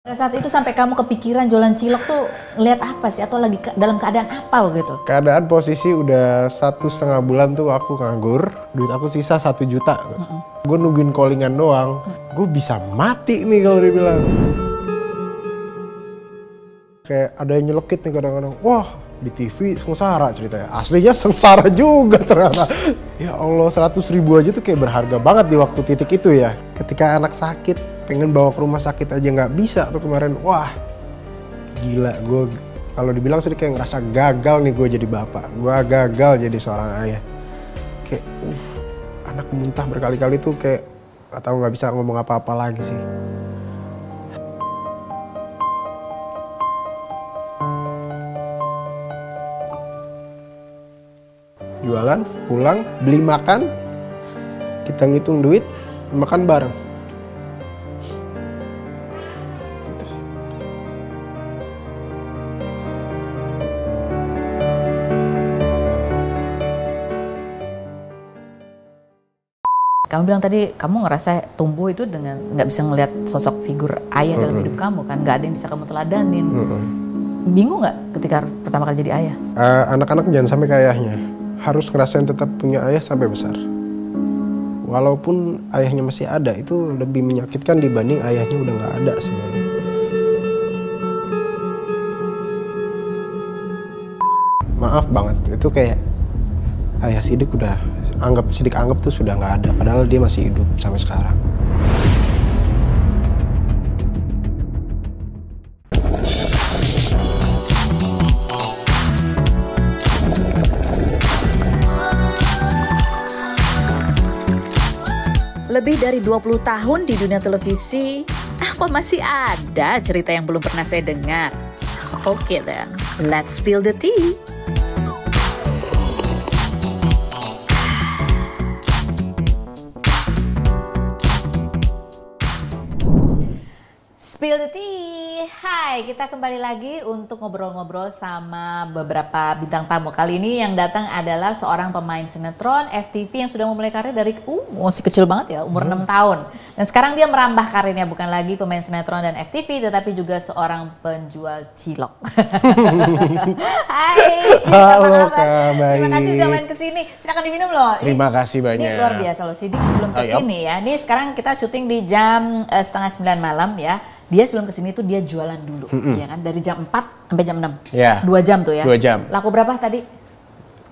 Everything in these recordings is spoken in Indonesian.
Pada saat itu sampai kamu kepikiran jualan cilok tuh lihat apa sih atau lagi ke, dalam keadaan apa gitu? Keadaan posisi udah satu setengah bulan tuh aku nganggur, duit aku sisa satu juta. Mm -mm. Gue nungguin callingan doang, mm. gue bisa mati nih kalau dibilang. Kayak ada yang nyelokit nih kadang-kadang, wah di TV sengsara ceritanya. Aslinya sengsara juga ternyata. ya Allah, seratus ribu aja tuh kayak berharga banget di waktu titik itu ya. Ketika anak sakit, pengen bawa ke rumah sakit aja nggak bisa tuh kemarin wah gila gue kalau dibilang sih kayak ngerasa gagal nih gue jadi bapak gue gagal jadi seorang ayah kayak uff anak muntah berkali-kali tuh kayak atau nggak bisa ngomong apa-apa lagi sih jualan pulang beli makan kita ngitung duit makan bareng kamu bilang tadi kamu ngerasa tumbuh itu dengan nggak bisa ngelihat sosok figur ayah dalam mm -hmm. hidup kamu kan nggak ada yang bisa kamu teladanin mm -hmm. bingung nggak ketika pertama kali jadi ayah eh, anak-anak uh, jangan sampai ke ayahnya harus ngerasain tetap punya ayah sampai besar walaupun ayahnya masih ada itu lebih menyakitkan dibanding ayahnya udah nggak ada sebenarnya maaf banget itu kayak ayah sidik udah anggap sidik anggap tuh sudah nggak ada padahal dia masih hidup sampai sekarang Lebih dari 20 tahun di dunia televisi, apa masih ada cerita yang belum pernah saya dengar? Oke okay then, let's spill the tea. Spill the tea. Hai, kita kembali lagi untuk ngobrol-ngobrol sama beberapa bintang tamu. Kali ini yang datang adalah seorang pemain sinetron FTV yang sudah memulai karir dari uh, masih kecil banget ya, umur hmm. 6 tahun. Dan sekarang dia merambah karirnya bukan lagi pemain sinetron dan FTV tetapi juga seorang penjual cilok. Hai. Halo, kabar? Terima kasih sudah main ke sini. Silakan diminum loh. Terima kasih banyak. Ini luar biasa loh Sidik sebelum ke sini ya. Ini sekarang kita syuting di jam uh, setengah 9 malam ya dia sebelum kesini tuh dia jualan dulu, mm -hmm. ya kan? Dari jam 4 sampai jam 6. Yeah. Dua jam tuh ya. Dua jam. Laku berapa tadi?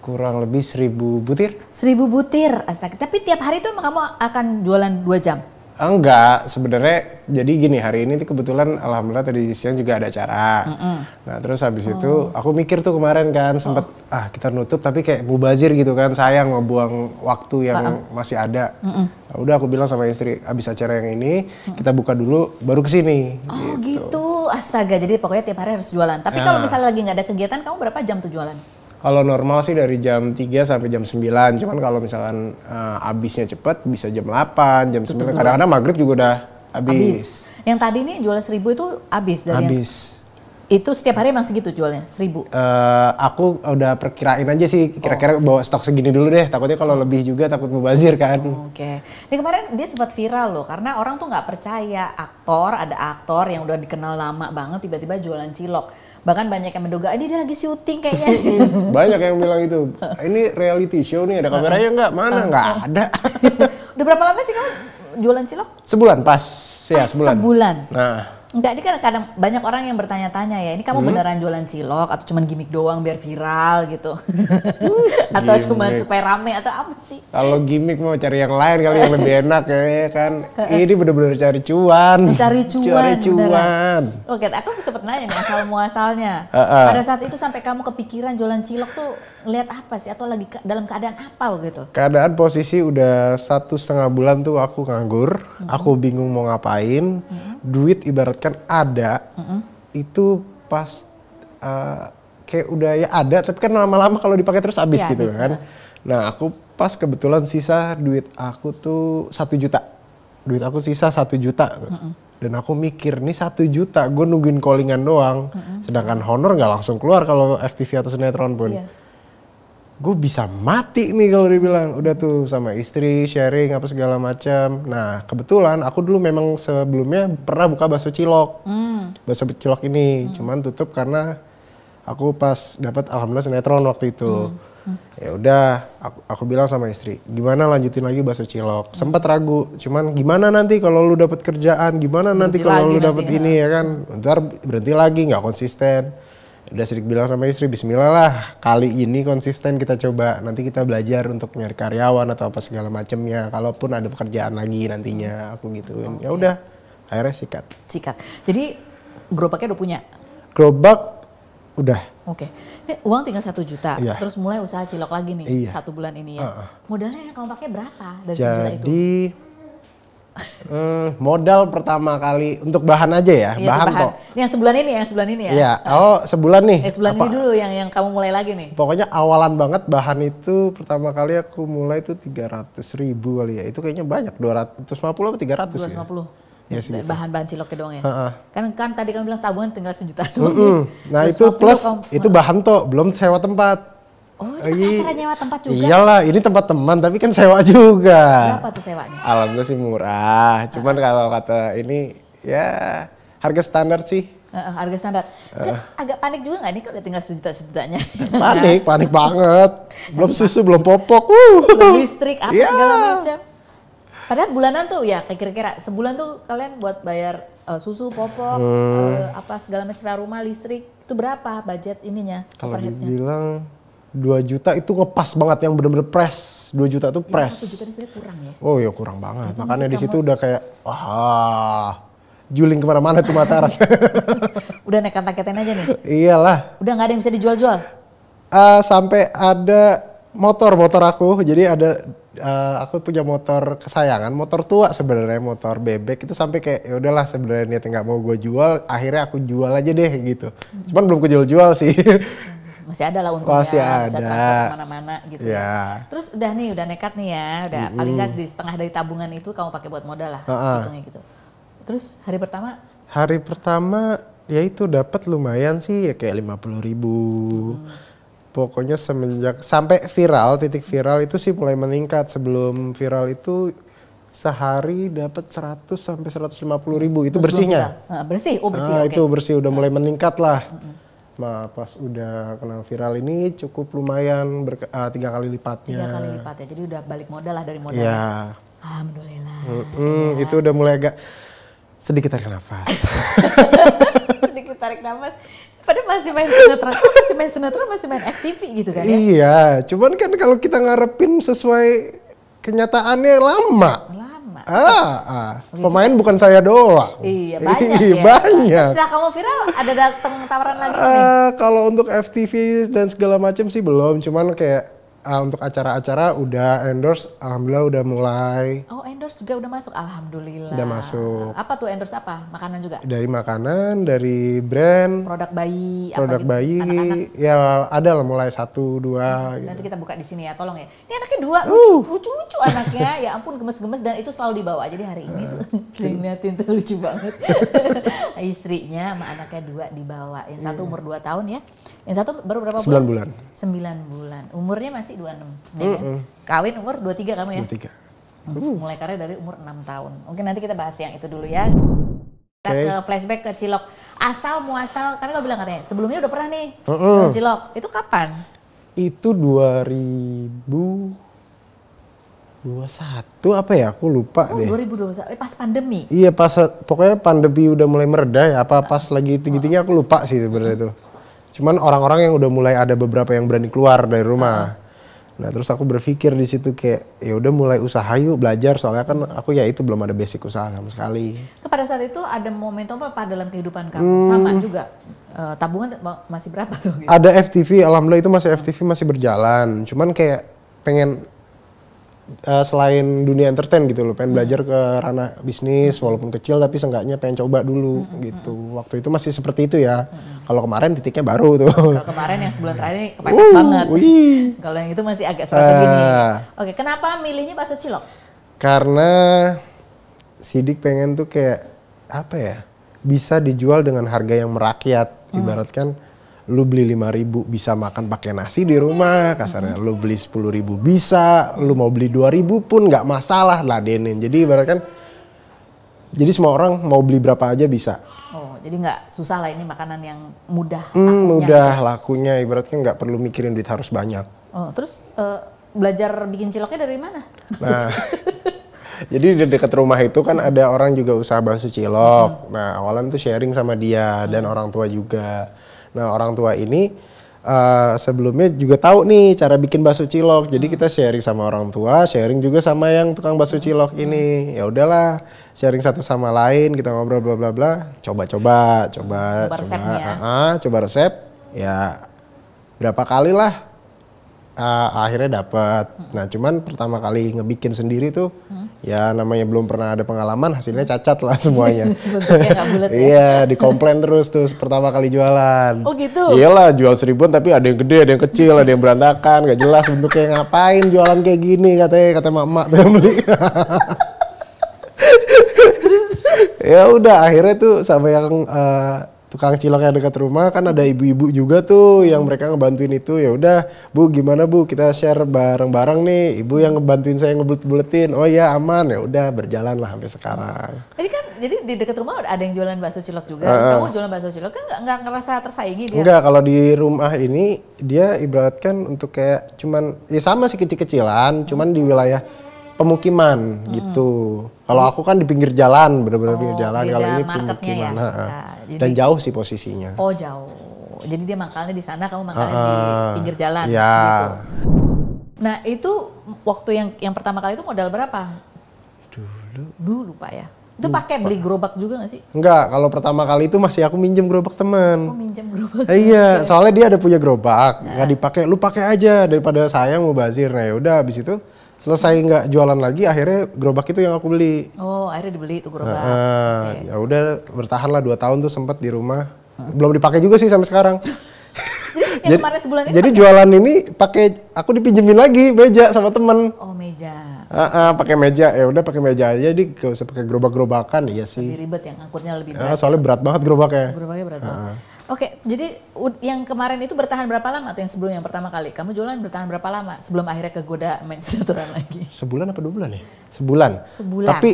Kurang lebih seribu butir. Seribu butir, astaga. Tapi tiap hari tuh kamu akan jualan dua jam? Enggak, sebenarnya jadi gini hari ini kebetulan alhamdulillah tadi siang juga ada acara. Mm -hmm. Nah terus habis oh. itu aku mikir tuh kemarin kan sempet oh. ah kita nutup tapi kayak mubazir gitu kan sayang mau buang waktu yang uh -uh. masih ada. Mm -hmm. nah, udah aku bilang sama istri habis acara yang ini mm -hmm. kita buka dulu baru kesini. Oh gitu. gitu, astaga jadi pokoknya tiap hari harus jualan. Tapi kalau ah. misalnya lagi nggak ada kegiatan kamu berapa jam tuh jualan? kalau normal sih dari jam 3 sampai jam 9. Cuman kalau misalkan uh, eh, abisnya cepet bisa jam 8, jam Tutup 9. Kadang-kadang maghrib juga udah habis. Yang tadi nih jual seribu itu habis dari Habis. Itu setiap hari emang segitu jualnya, seribu? Uh, aku udah perkirain aja sih, kira-kira oh. bawa stok segini dulu deh. Takutnya kalau hmm. lebih juga takut mubazir kan. Oke. Okay. Ini kemarin dia sempat viral loh, karena orang tuh nggak percaya aktor, ada aktor yang udah dikenal lama banget tiba-tiba jualan cilok Bahkan banyak yang menduga, ini dia lagi syuting kayaknya. banyak yang bilang itu. Ini reality show nih, ada kameranya nggak? Mana? Nggak ada. Udah berapa lama sih kamu jualan cilok? Sebulan pas. Ya, ah, sebulan. Sebulan. Nah, Enggak, ini kan kadang banyak orang yang bertanya-tanya ya, ini kamu hmm? beneran jualan cilok atau cuman gimmick doang biar viral gitu? atau cuma supaya rame atau apa sih? Kalau gimmick mau cari yang lain kali yang lebih enak ya, ya kan. Ini bener-bener cari cuan. Cari cuan. Cari cuan. Oke, aku sempet nanya nih asal muasalnya. Uh -uh. Pada saat itu sampai kamu kepikiran jualan cilok tuh Lihat apa sih atau lagi ke, dalam keadaan apa gitu? Keadaan posisi udah satu setengah bulan tuh aku nganggur, mm-hmm. aku bingung mau ngapain, mm-hmm. duit ibaratkan ada, mm-hmm. itu pas uh, kayak udah ya ada, tapi kan lama-lama kalau dipakai terus habis ya, gitu habis, kan. Ya. Nah aku pas kebetulan sisa duit aku tuh satu juta, duit aku sisa satu juta. Mm-hmm dan aku mikir nih satu juta gue nungguin callingan doang mm -hmm. sedangkan honor nggak langsung keluar kalau FTV atau sinetron pun yeah gue bisa mati nih kalau dibilang udah tuh sama istri sharing apa segala macam nah kebetulan aku dulu memang sebelumnya pernah buka bakso cilok mm. bakso cilok ini mm. cuman tutup karena aku pas dapat alhamdulillah sinetron waktu itu mm. mm. ya udah aku, aku bilang sama istri gimana lanjutin lagi bakso cilok mm. sempat ragu cuman gimana nanti kalau lu dapat kerjaan gimana berhenti nanti kalau lu dapat ya? ini ya kan ntar berhenti lagi nggak konsisten udah sedikit bilang sama istri Bismillah lah kali ini konsisten kita coba nanti kita belajar untuk nyari karyawan atau apa segala macemnya kalaupun ada pekerjaan lagi nantinya aku gituin okay. ya udah akhirnya sikat sikat jadi gerobaknya udah punya gerobak udah oke okay. ini uang tinggal satu juta iya. terus mulai usaha cilok lagi nih iya. satu bulan ini ya uh -uh. modalnya yang kamu pakai berapa dari jadi, sejuta itu Hmm, modal pertama kali untuk bahan aja ya, ya bahan, bahan. Toh. yang sebulan ini, yang sebulan ini ya. ya. Iya. oh sebulan nih. Ya, sebulan apa? ini dulu yang yang kamu mulai lagi nih. Pokoknya awalan banget bahan itu pertama kali aku mulai itu tiga ratus ribu kali ya. Itu kayaknya banyak, dua ratus 250 atau ratus ya? Dua ratus Ya, sih. bahan-bahan gitu. ciloknya doang ya. Uh -uh. Kan kan tadi kamu bilang tabungan tinggal sejuta doang. Uh-uh. Nah, itu plus itu bahan tuh belum sewa tempat. Oh, ini acara nyewa tempat juga? Iyalah, ini tempat teman, tapi kan sewa juga. Berapa tuh sewanya? Alhamdulillah sih murah. Cuman uh. kalau kata ini, ya harga standar sih. Uh, harga standar. Uh. Agak panik juga nggak nih kalau tinggal sejuta-sejutanya? Panik, panik banget. Belum susu, belum popok. Uh. Belum listrik, apa yeah. segala macam. Padahal bulanan tuh ya kira-kira sebulan tuh kalian buat bayar uh, susu, popok, hmm. uh, apa segala macam rumah, listrik. Itu berapa budget ininya? Kalau dibilang 2 juta itu ngepas banget yang bener-bener press 2 juta tuh iya, press. Ya, 1 juta kurang ya. Oh iya kurang banget. Itu Makanya di situ udah kayak wah juling kemana-mana tuh mata ras. udah nekat targetin aja nih. Iyalah. Udah nggak ada yang bisa dijual-jual. Uh, sampai ada motor motor aku jadi ada uh, aku punya motor kesayangan motor tua sebenarnya motor bebek itu sampai kayak ya udahlah sebenarnya niat nggak mau gue jual akhirnya aku jual aja deh gitu cuman belum kejual-jual sih masih ada lah untungnya masih ada. bisa transfer kemana-mana gitu yeah. ya. Iya. Terus udah nih udah nekat nih ya, udah mm -hmm. paling nggak di setengah dari tabungan itu kamu pakai buat modal lah, uh -uh. hitungnya gitu. Terus hari pertama? Hari pertama ya itu dapat lumayan sih ya kayak lima puluh ribu. Hmm. Pokoknya semenjak sampai viral titik viral itu sih mulai meningkat sebelum viral itu sehari dapat 100 sampai 150 ribu itu Terus bersihnya. Nah, bersih, oh bersih. Nah, okay. itu bersih udah mulai meningkat lah. -hmm. Nah, pas udah kenal viral ini cukup lumayan berke, uh, tiga kali lipatnya. Tiga kali lipat ya, jadi udah balik modal lah dari modal. Ya. Alhamdulillah. Mm -hmm, ya. Itu udah mulai agak sedikit tarik nafas. sedikit tarik nafas. Padahal masih main sinetron, masih main sinetron, masih main FTV gitu kan ya? Iya, cuman kan kalau kita ngarepin sesuai kenyataannya lama. lama Ah, ah. Pemain bukan saya doang. Iya, banyak Iya, ya. Banyak. Setelah kamu viral ada datang tawaran lagi uh, nih? Ah, kalau untuk FTV dan segala macam sih belum, cuman kayak uh, untuk acara-acara udah endorse alhamdulillah udah mulai oh endorse juga udah masuk alhamdulillah udah masuk apa tuh endorse apa makanan juga dari makanan dari brand produk bayi produk apa gitu? bayi anak-anak. ya ada lah mulai satu dua hmm, gitu. nanti kita buka di sini ya tolong ya ini anaknya dua uh. lucu lucu anaknya ya ampun gemes-gemes dan itu selalu dibawa jadi hari ini tuh uh, ngeliatin tuh lucu banget istrinya sama anaknya dua dibawa yang satu iya. umur dua tahun ya yang satu baru berapa 9 bulan? 9 bulan. 9 bulan. Umurnya masih 26. Mm -hmm. ya? Kawin umur 23 kamu ya? 23. Hmm. Uh. Mulai karir dari umur 6 tahun. Mungkin nanti kita bahas yang itu dulu ya. Kita okay. ke flashback ke Cilok. Asal muasal karena kau bilang katanya sebelumnya udah pernah nih mm hmm ke Cilok. Itu kapan? Itu 2000 21 apa ya aku lupa oh, deh. 2021 eh, pas pandemi. Iya pas pokoknya pandemi udah mulai mereda ya apa ah. pas lagi tinggi-tinggi aku lupa sih sebenarnya itu. Cuman orang-orang yang udah mulai ada beberapa yang berani keluar dari rumah. Uh. Nah, terus aku berpikir di situ kayak ya udah mulai usaha yuk belajar soalnya kan aku ya itu belum ada basic usaha sama sekali. Nah, pada saat itu ada momentum apa dalam kehidupan kamu? Hmm. Sama juga uh, tabungan masih berapa tuh? Gitu? Ada FTV, alhamdulillah itu masih FTV masih berjalan. Cuman kayak pengen uh, selain dunia entertain gitu loh pengen belajar ke ranah bisnis walaupun kecil tapi seenggaknya pengen coba dulu gitu waktu itu masih seperti itu ya kalau kemarin titiknya baru tuh kalau kemarin yang sebulan terakhir ini kepepet uh, banget kalau yang itu masih agak strategi uh, oke kenapa milihnya bakso cilok karena sidik pengen tuh kayak apa ya bisa dijual dengan harga yang merakyat hmm. ibaratkan lu beli lima ribu bisa makan pakai nasi di rumah kasarnya lu beli sepuluh ribu bisa lu mau beli dua ribu pun nggak masalah lah denin jadi ibarat kan jadi semua orang mau beli berapa aja bisa oh jadi nggak susah lah ini makanan yang mudah hmm, lakunya mudah ya. lakunya ibaratnya kan nggak perlu mikirin duit harus banyak oh terus uh, belajar bikin ciloknya dari mana nah jadi di dekat rumah itu kan ada orang juga usaha bakso cilok. Hmm. Nah, awalan tuh sharing sama dia dan hmm. orang tua juga. Nah orang tua ini uh, sebelumnya juga tahu nih cara bikin bakso cilok. Jadi kita sharing sama orang tua, sharing juga sama yang tukang bakso cilok ini. Ya udahlah, sharing satu sama lain, kita ngobrol bla bla bla, coba-coba, coba coba coba, uh, uh, coba resep. Ya berapa kali lah uh, akhirnya dapat. Nah, cuman pertama kali ngebikin sendiri tuh ya namanya belum pernah ada pengalaman hasilnya cacat lah semuanya ya? iya dikomplain terus terus pertama kali jualan oh gitu iyalah jual seribuan tapi ada yang gede ada yang kecil ada yang berantakan gak jelas bentuknya ngapain jualan kayak gini katanya kata mama tuh yang beli ya udah akhirnya tuh sampai yang uh, tukang cilok yang dekat rumah kan ada ibu-ibu juga tuh yang mereka ngebantuin itu ya udah bu gimana bu kita share bareng-bareng nih ibu yang ngebantuin saya ngebulet-buletin oh ya aman ya udah berjalan lah sampai sekarang Jadi kan jadi di dekat rumah ada yang jualan bakso cilok juga uh, terus kamu jualan bakso cilok kan nggak ngerasa tersaingi dia enggak kalau di rumah ini dia ibaratkan untuk kayak cuman ya sama sih kecil-kecilan cuman di wilayah pemukiman hmm. gitu. Kalau aku kan di pinggir jalan, benar-benar oh, pinggir jalan. Kalau ini pemukiman. Ya? jadi, Dan jauh sih posisinya. Oh, jauh. Jadi dia makalnya di sana, kamu makalnya uh, di pinggir jalan ya. gitu. Nah, itu waktu yang yang pertama kali itu modal berapa? Dulu. Dulu, Pak ya. Itu pakai beli gerobak juga gak sih? Enggak, kalau pertama kali itu masih aku minjem gerobak teman. Oh, minjem gerobak. Eh, iya, soalnya dia ada punya gerobak, nggak nah. dipakai, lu pakai aja daripada sayang mau bazir. Nah, ya udah habis itu selesai nggak jualan lagi akhirnya gerobak itu yang aku beli oh akhirnya dibeli itu gerobak nah, okay. ya udah bertahan lah dua tahun tuh sempat di rumah hmm. belum dipakai juga sih sampai sekarang jadi, jadi kemarin sebulan ini jadi pake... jualan ini pakai aku dipinjemin lagi meja sama temen oh meja uh, uh, pakai meja ya udah pakai meja aja jadi gak usah pakai gerobak gerobakan ya sih lebih ribet yang angkutnya lebih berat uh, soalnya berat banget gerobaknya gerobaknya berat uh. banget Oke, jadi yang kemarin itu bertahan berapa lama atau yang sebelum yang pertama kali? Kamu jualan bertahan berapa lama sebelum akhirnya kegoda main sinetron lagi? Sebulan apa dua bulan ya? Sebulan. Sebulan. Tapi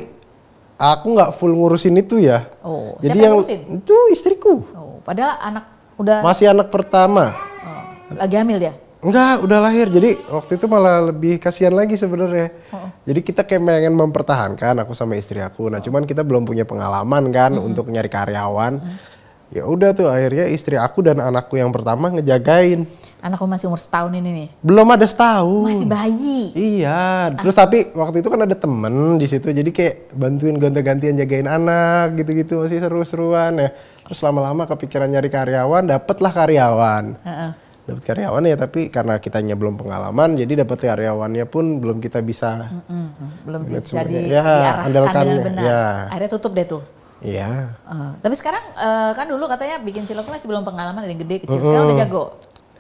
aku nggak full ngurusin itu ya. Oh, jadi yang ngurusin? Itu istriku. Oh, padahal anak udah masih anak pertama. Oh, lagi hamil dia? Enggak, udah lahir. Jadi waktu itu malah lebih kasihan lagi sebenarnya. Oh. Jadi kita kayak pengen mempertahankan aku sama istri aku. Nah, oh. cuman kita belum punya pengalaman kan mm -hmm. untuk nyari karyawan. Mm -hmm ya udah tuh akhirnya istri aku dan anakku yang pertama ngejagain anakku masih umur setahun ini nih belum ada setahun masih bayi iya terus ah. tapi waktu itu kan ada temen di situ jadi kayak bantuin gonta-gantian jagain anak gitu-gitu masih seru-seruan ya terus lama-lama kepikiran nyari karyawan dapatlah karyawan uh -uh. dapat karyawan ya tapi karena kitanya belum pengalaman jadi dapat karyawannya pun belum kita bisa mm belum bisa di, ya, diarahkan andalkan, ya. akhirnya tutup deh tuh Iya. Uh, tapi sekarang uh, kan dulu katanya bikin ciloknya kan masih belum pengalaman ada yang gede kecil. Mm-hmm. Sekarang udah jago.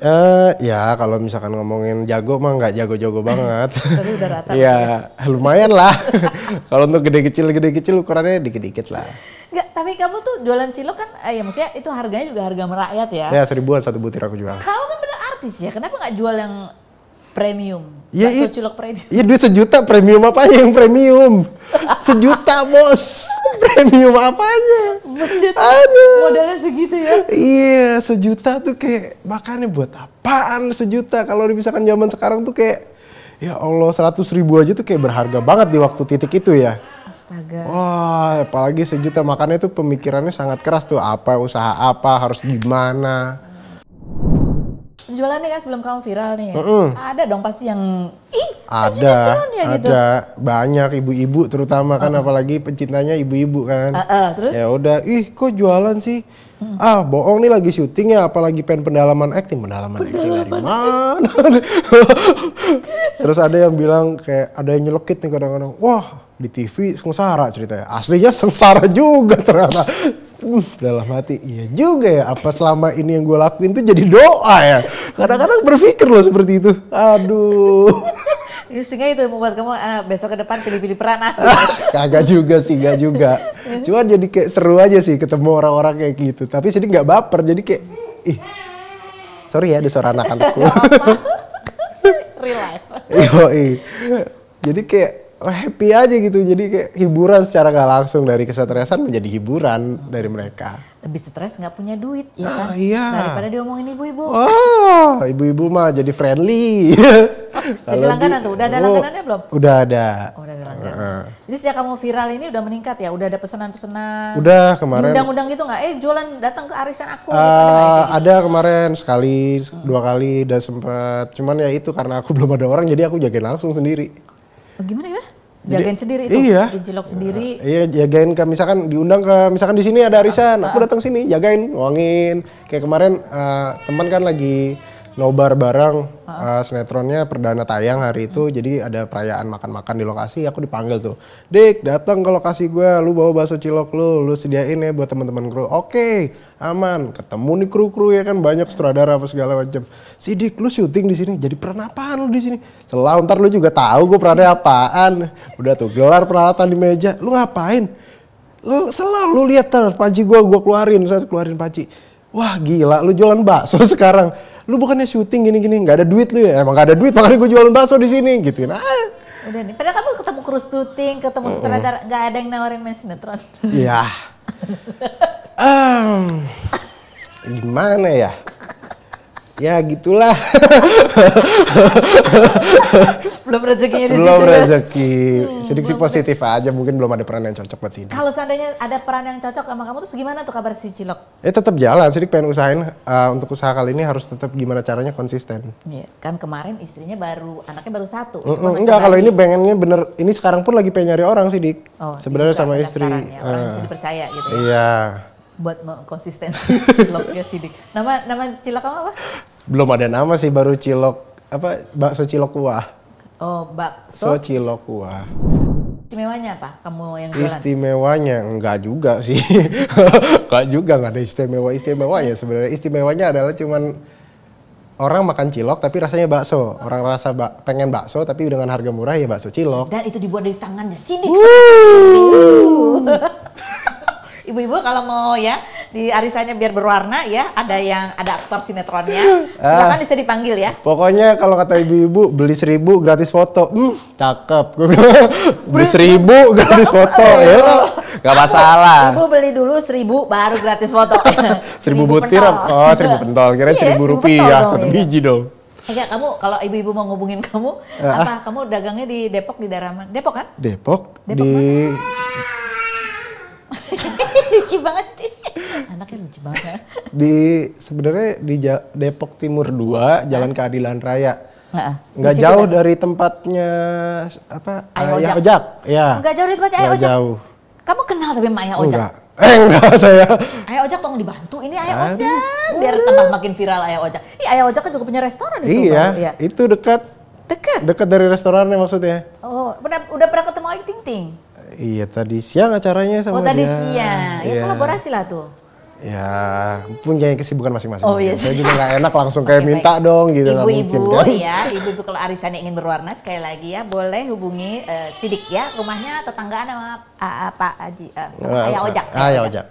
Eh uh, ya kalau misalkan ngomongin jago mah nggak jago-jago banget. Tapi udah rata. Iya lumayan lah. kalau untuk gede kecil gede kecil ukurannya dikit-dikit lah. Enggak, tapi kamu tuh jualan cilok kan eh, ya maksudnya itu harganya juga harga merakyat ya. Ya seribuan satu butir aku jual. Kamu kan bener artis ya. Kenapa nggak jual yang premium. Ya, Bakso cilok premium. Iya duit sejuta premium apa yang premium? sejuta bos. premium apanya? Bucet. Aduh. Modalnya segitu ya? Iya sejuta tuh kayak makannya buat apaan sejuta? Kalau misalkan zaman sekarang tuh kayak ya Allah seratus ribu aja tuh kayak berharga banget di waktu titik itu ya. Astaga. Wah apalagi sejuta makannya tuh pemikirannya sangat keras tuh apa usaha apa harus gimana jualan nih kan sebelum kamu viral nih. Mm -mm. Ada dong pasti yang ih ada ya, gitu. ada banyak ibu-ibu terutama kan uh -uh. apalagi pecintanya ibu-ibu kan. Uh -uh, terus ya udah ih kok jualan sih? Hmm. Ah, bohong nih lagi syuting ya, apalagi pengen pendalaman acting, pendalaman, pendalaman acting dari mana? Terus ada yang bilang kayak ada yang nyelekit nih kadang-kadang, wah di TV sengsara ceritanya. Aslinya sengsara juga ternyata dalam uh, hati iya juga ya apa selama ini yang gue lakuin tuh jadi doa ya kadang-kadang berpikir loh seperti itu aduh sehingga itu membuat kamu uh, besok ke depan pilih-pilih peran aku kagak juga sih gak juga cuma jadi kayak seru aja sih ketemu orang-orang kayak gitu tapi sini gak baper jadi kayak ih sorry ya ada suara anak-anakku real life Yoi. jadi kayak Oh, happy aja gitu jadi kayak hiburan secara nggak langsung dari kesetresan menjadi hiburan dari mereka lebih stres nggak punya duit ya kan iya. daripada diomongin ibu-ibu oh ibu-ibu mah jadi friendly jadi langganan tuh udah ada oh, langganannya belum udah ada oh, udah ada langganan jadi sejak kamu viral ini udah meningkat ya udah ada pesanan-pesanan udah kemarin undang-undang gitu nggak eh jualan datang ke arisan aku uh, gitu. ada kemarin sekali dua kali dan sempat cuman ya itu karena aku belum ada orang jadi aku jagain langsung sendiri Oh, gimana ya Jagain sendiri itu, iya. dijilok sendiri. Uh, iya, jagain ke misalkan diundang ke misalkan di sini ada arisan, ah, aku ah. datang sini jagain, wangiin. Kayak kemarin uh, teman kan lagi nobar bareng uh -huh. uh, sinetronnya perdana tayang hari itu -huh. Hmm. jadi ada perayaan makan-makan di lokasi aku dipanggil tuh dik datang ke lokasi gue lu bawa bakso cilok lu lu sediain ya buat teman-teman kru oke okay, aman ketemu nih kru kru ya kan banyak sutradara apa segala macam dik lu syuting di sini jadi peran apaan lu di sini selalu ntar lu juga tahu gue perannya apaan udah tuh gelar peralatan di meja lu ngapain lu selalu lihat ter panci gue gue keluarin saya keluarin panci wah gila lu jualan bakso sekarang lu bukannya syuting gini-gini nggak ada duit lu ya emang nggak ada duit makanya gue jualan bakso di sini gitu nah udah nih padahal kamu ketemu kru syuting ketemu sutradara nggak ada yang nawarin main sinetron iya um, gimana ya ya gitulah belum rezekinya di belum situ, ya? rezeki ya? sedikit hmm, positif aja mungkin belum ada peran yang cocok buat sini kalau seandainya ada peran yang cocok sama kamu terus gimana tuh kabar si cilok eh tetap jalan sidik pengen usahain uh, untuk usaha kali ini harus tetap gimana caranya konsisten Iya kan kemarin istrinya baru anaknya baru satu mm -hmm, enggak kalau ini pengennya bener ini sekarang pun lagi pengen nyari orang sidik oh, sebenarnya iya, sama istri ya, orang uh, bisa eh. dipercaya gitu ya. iya buat konsistensi ciloknya sidik. Nama nama cilok kamu apa? Belum ada nama sih, baru cilok apa bakso cilok kuah. Oh, bakso so cilok kuah. Istimewanya apa? Kamu yang jualan? Istimewanya enggak juga sih. enggak juga enggak ada istimewa istimewanya sebenarnya. Istimewanya adalah cuman orang makan cilok tapi rasanya bakso. Orang rasa bak pengen bakso tapi dengan harga murah ya bakso cilok. Dan itu dibuat dari tangannya sidik. Ibu-ibu kalau mau ya di arisannya biar berwarna ya, ada yang ada aktor sinetronnya. Ah. Silakan bisa dipanggil ya. Pokoknya kalau kata ibu-ibu beli seribu gratis foto. Hmm, cakep. beli seribu gratis foto ya. Gak masalah. Ibu beli dulu seribu baru gratis foto. seribu, butir oh seribu pentol. Kira iya, seribu rupiah satu iya. biji dong. Ya, kamu kalau ibu-ibu mau ngubungin kamu, ya. apa? Kamu dagangnya di Depok di daerah mana? Depok kan? Depok, Depok di lucu banget. Anaknya lucu banget. Di sebenarnya di Depok Timur 2, Jalan Keadilan Raya. Nggak jauh dari tempatnya apa? Ayah Ojak. Ya. Nggak jauh dari tempatnya Ayah Ojak. jauh. Kamu kenal tapi sama Ayah Ojak? Enggak. Eh enggak saya. Ayah Ojak tolong dibantu. Ini Ayah Aduh. Ojak biar tambah makin viral Ayah Ojak. Ih Ayah Ojak kan juga punya restoran itu. Iya, Ya. itu dekat Dekat. Dekat dari restorannya maksudnya. Oh, benar, udah pernah ketemu Ayu Ting Ting? Iya tadi siang acaranya sama dia. Oh tadi siang, ya, ya kolaborasi lah tuh. Ya punya kesibukan masing-masing. Oh, iya. Saya juga nggak enak langsung kayak okay, minta baik. dong gitu Ibu-ibu kan? ya, ibu-ibu kalau arisan ingin berwarna sekali lagi ya boleh hubungi uh, Sidik ya, rumahnya tetanggaan sama uh, Pak Aji, uh, eh, sama ah, Ayah Ojak. Ayah Ojak.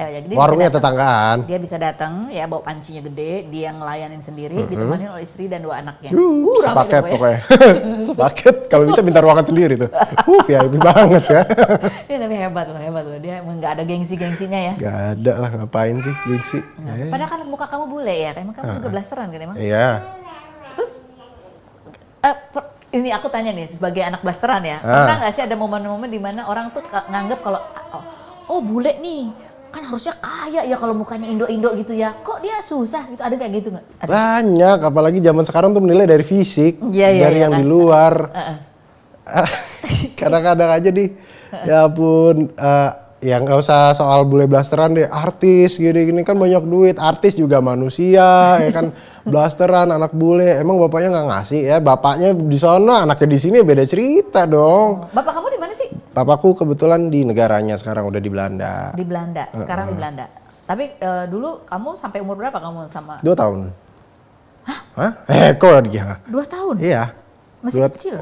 Eh, ya, jadi Warungnya tetanggaan. Dia bisa datang, ya bawa pancinya gede, dia ngelayanin sendiri, mm -hmm. ditemani oleh istri dan dua anaknya. Uh, uh sepaket pokoknya. sepaket, kalau bisa minta ruangan sendiri tuh. Uh, ya lebih banget ya. ya tapi hebat loh, hebat loh. Dia nggak ada gengsi-gengsinya ya. Nggak ada lah, ngapain sih gengsi. Nah, eh. Padahal kan muka kamu bule ya, emang kamu uh -huh. juga blasteran kan emang? Iya. Terus, uh, per- ini aku tanya nih sebagai anak blasteran ya, Kita ah. pernah nggak sih ada momen-momen di mana orang tuh nganggep kalau oh, oh bule nih, kan harusnya kaya ya kalau mukanya Indo-Indo gitu ya. Kok dia susah gitu? Ada kayak gitu nggak? Banyak, apalagi zaman sekarang tuh menilai dari fisik, ya, dari ya, yang kan. di luar. Kadang-kadang aja nih ya pun uh, eh, yang nggak usah soal bule blasteran deh. Artis gini-gini kan banyak duit. Artis juga manusia, ya kan. Blasteran anak bule, emang bapaknya nggak ngasih ya? Bapaknya di sana, anaknya di sini ya beda cerita dong. Bapak kamu di mana sih? Papaku kebetulan di negaranya sekarang udah di Belanda. Di Belanda, sekarang uh -huh. di Belanda. Tapi uh, dulu kamu sampai umur berapa kamu sama? Dua tahun. Hah? Hah? Eh, kok lagi ya? Dua tahun? Iya. Masih dua, kecil?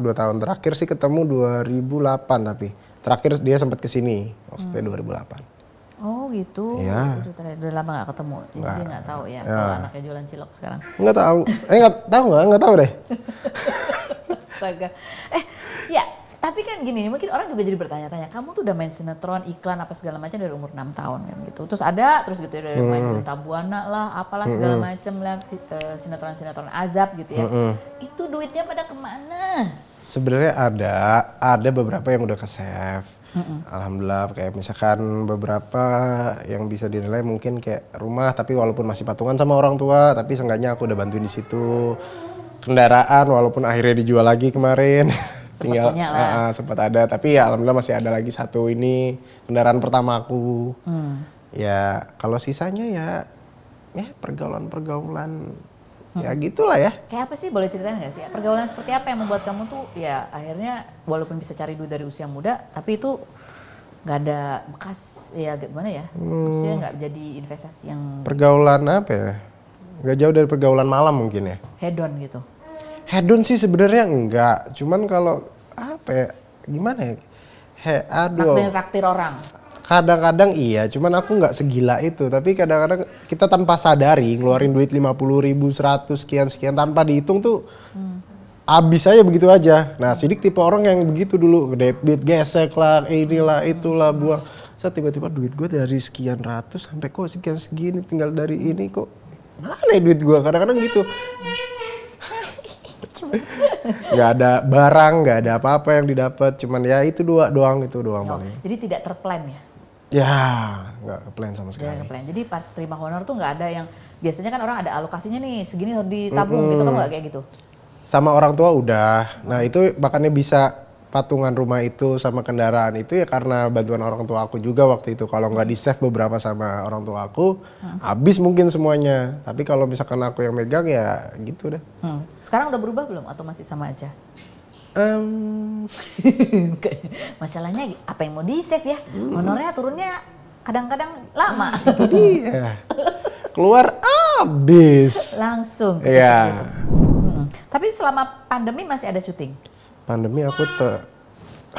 dua tahun terakhir sih ketemu 2008 tapi. Terakhir dia sempat kesini waktu maksudnya hmm. 2008. Oh gitu. Iya. Udah lama gak ketemu, jadi nggak. dia gak tahu ya, ya kalau anaknya jualan cilok sekarang. Nggak tahu. eh nggak tahu nggak? Nggak tahu deh. Astaga. Eh tapi kan gini mungkin orang juga jadi bertanya-tanya kamu tuh udah main sinetron iklan apa segala macam dari umur 6 tahun kan gitu terus ada terus gitu ya, dari hmm. main Genta Buana lah apalah segala hmm. macam lah eh, sinetron-sinetron azab gitu ya hmm. itu duitnya pada kemana sebenarnya ada ada beberapa yang udah ke save Mm-mm. Alhamdulillah kayak misalkan beberapa yang bisa dinilai mungkin kayak rumah tapi walaupun masih patungan sama orang tua tapi seenggaknya aku udah bantuin di situ kendaraan walaupun akhirnya dijual lagi kemarin Iya, tinggal lah. Uh, sempat ada tapi ya alhamdulillah masih ada lagi satu ini kendaraan pertama aku hmm. ya kalau sisanya ya ya pergaulan pergaulan hmm. ya gitulah ya kayak apa sih boleh ceritain nggak sih ya, pergaulan seperti apa yang membuat kamu tuh ya akhirnya walaupun bisa cari duit dari usia muda tapi itu nggak ada bekas ya gimana ya hmm. maksudnya nggak jadi investasi yang pergaulan apa ya nggak jauh dari pergaulan malam mungkin ya hedon gitu hedon sih sebenarnya enggak cuman kalau apa ya gimana ya he aduh Naktir traktir orang kadang-kadang iya cuman aku nggak segila itu tapi kadang-kadang kita tanpa sadari ngeluarin duit lima puluh ribu seratus sekian sekian tanpa dihitung tuh hmm. abis aja begitu aja nah sidik tipe orang yang begitu dulu debit gesek lah inilah itulah buang saya tiba-tiba duit gue dari sekian ratus sampai kok sekian segini tinggal dari ini kok mana ya duit gue kadang-kadang gitu nggak ada barang nggak ada apa-apa yang didapat cuman ya itu dua doang itu doang oh, jadi tidak terplan ya ya nggak plan sama sekali ya, jadi pas terima honor tuh nggak ada yang biasanya kan orang ada alokasinya nih segini harus ditabung -hmm. gitu kan nggak kayak gitu sama orang tua udah nah itu makanya bisa patungan rumah itu sama kendaraan itu ya karena bantuan orang tua aku juga waktu itu kalau nggak di save beberapa sama orang tua aku hmm. habis mungkin semuanya tapi kalau misalkan aku yang megang ya gitu deh hmm. sekarang udah berubah belum atau masih sama aja um... masalahnya apa yang mau di save ya hmm. honornya turunnya kadang-kadang lama ah, itu dia keluar habis langsung ya yeah. hmm. tapi selama pandemi masih ada syuting pandemi aku ter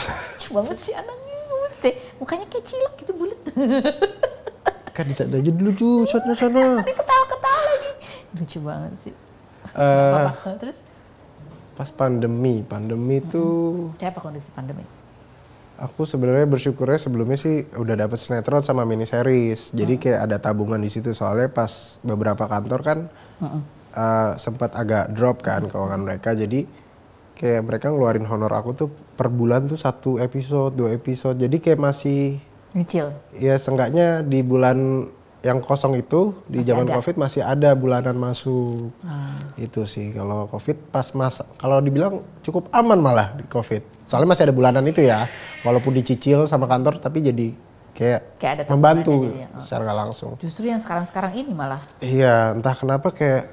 lucu banget sih anaknya mesti eh, mukanya kayak cilok gitu bulat kan bisa aja dulu tuh sana sana ketawa ketawa lagi lucu banget sih uh, terus pas pandemi pandemi hmm. tuh kayak apa kondisi pandemi aku sebenarnya bersyukurnya sebelumnya sih udah dapet sinetron sama mini series jadi hmm. kayak ada tabungan di situ soalnya pas beberapa kantor kan hmm. uh, sempat agak drop kan keuangan mereka jadi kayak mereka ngeluarin honor aku tuh per bulan tuh satu episode dua episode jadi kayak masih kecil ya seenggaknya di bulan yang kosong itu di zaman covid masih ada bulanan masuk hmm. itu sih kalau covid pas masa kalau dibilang cukup aman malah di covid soalnya masih ada bulanan itu ya walaupun dicicil sama kantor tapi jadi kayak, kayak ada membantu oh. secara langsung justru yang sekarang sekarang ini malah iya entah kenapa kayak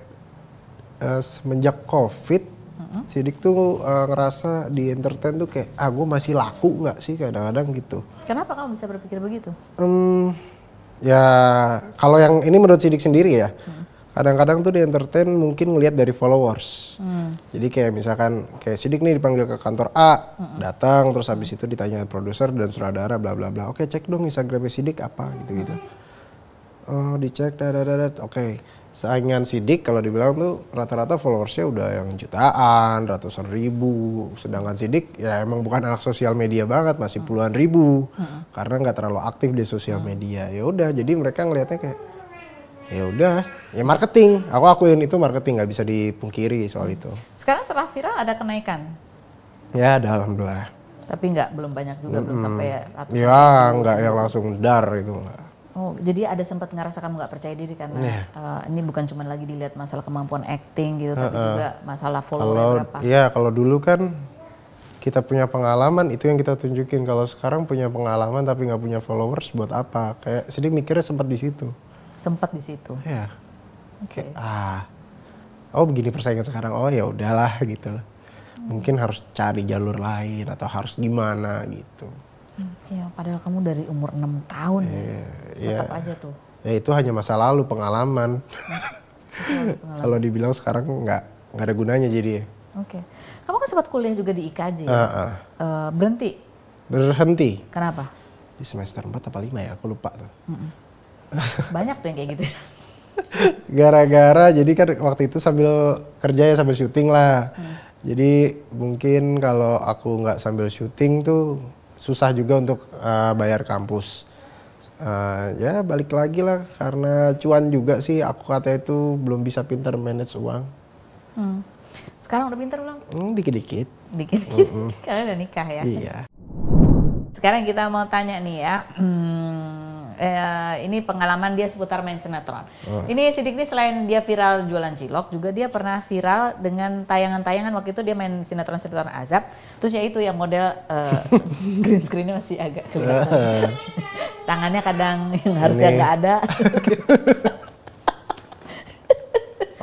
uh, semenjak covid -hmm. Sidik tuh uh, ngerasa di entertain tuh kayak ah gue masih laku nggak sih kadang-kadang gitu. Kenapa kamu bisa berpikir begitu? Um, ya kalau yang ini menurut Sidik sendiri ya. Hmm. Kadang-kadang tuh di entertain mungkin ngelihat dari followers. Hmm. Jadi kayak misalkan kayak Sidik nih dipanggil ke kantor A, hmm. datang terus habis itu ditanya produser dan saudara, bla bla bla. Oke, cek dong Instagramnya Sidik apa gitu-gitu. Hmm. Oh, dicek, da da da, oke. Okay saingan sidik kalau dibilang tuh rata-rata followersnya udah yang jutaan, ratusan ribu. Sedangkan sidik ya emang bukan anak sosial media banget, masih hmm. puluhan ribu. Uh-huh. Karena nggak terlalu aktif di sosial hmm. media. Ya udah, jadi mereka ngelihatnya kayak ya udah, ya marketing. Aku akuin itu marketing nggak bisa dipungkiri soal itu. Sekarang setelah viral ada kenaikan? Ya, ada alhamdulillah. Tapi nggak belum banyak juga, hmm, belum sampai ya ratusan. Ya, nggak yang langsung dar itu Enggak. Oh, jadi ada sempat ngerasa kamu nggak percaya diri karena yeah. uh, eh, ini bukan cuma lagi dilihat masalah kemampuan acting gitu, tapi uh, juga masalah followers kalau, berapa? Iya, kalau dulu kan kita punya pengalaman itu yang kita tunjukin. Kalau sekarang punya pengalaman tapi nggak punya followers buat apa? Kayak sedih mikirnya sempat di situ. Sempat di situ. Iya. Oke. Okay. Ah, oh begini persaingan sekarang. Oh ya udahlah gitu. Hmm. Mungkin harus cari jalur lain atau harus gimana gitu. Iya, padahal kamu dari umur 6 tahun ya. iya, ya. Tetap iya. aja tuh. Ya itu hanya masa lalu pengalaman. pengalaman. Kalau dibilang sekarang nggak nggak ada gunanya jadi. Ya. Oke. Okay. Kamu kan sempat kuliah juga di IKJ. Uh, ya? ah, uh. Ah. Uh, eh, berhenti. Berhenti. Kenapa? Di semester 4 apa 5 ya, aku lupa tuh. Mm -mm. Banyak tuh yang kayak gitu. Gara-gara jadi kan waktu itu sambil kerja ya sambil syuting lah. Hmm. Jadi mungkin kalau aku nggak sambil syuting tuh susah juga untuk uh, bayar kampus. Uh, ya balik lagi lah karena cuan juga sih aku kata itu belum bisa pintar manage uang. Hmm. Sekarang udah pintar belum? Hmm, dikit-dikit. Dikit-dikit. Mm -mm. Karena udah nikah ya. Iya. Sekarang kita mau tanya nih ya. Hmm, eh, ini pengalaman dia seputar main sinetron. Oh. Ini Sidik ini selain dia viral jualan cilok, juga dia pernah viral dengan tayangan-tayangan waktu itu dia main sinetron-sinetron azab. Terus ya itu yang model eh, green screennya masih agak kelihatan. Tangannya kadang yang harusnya nggak ada.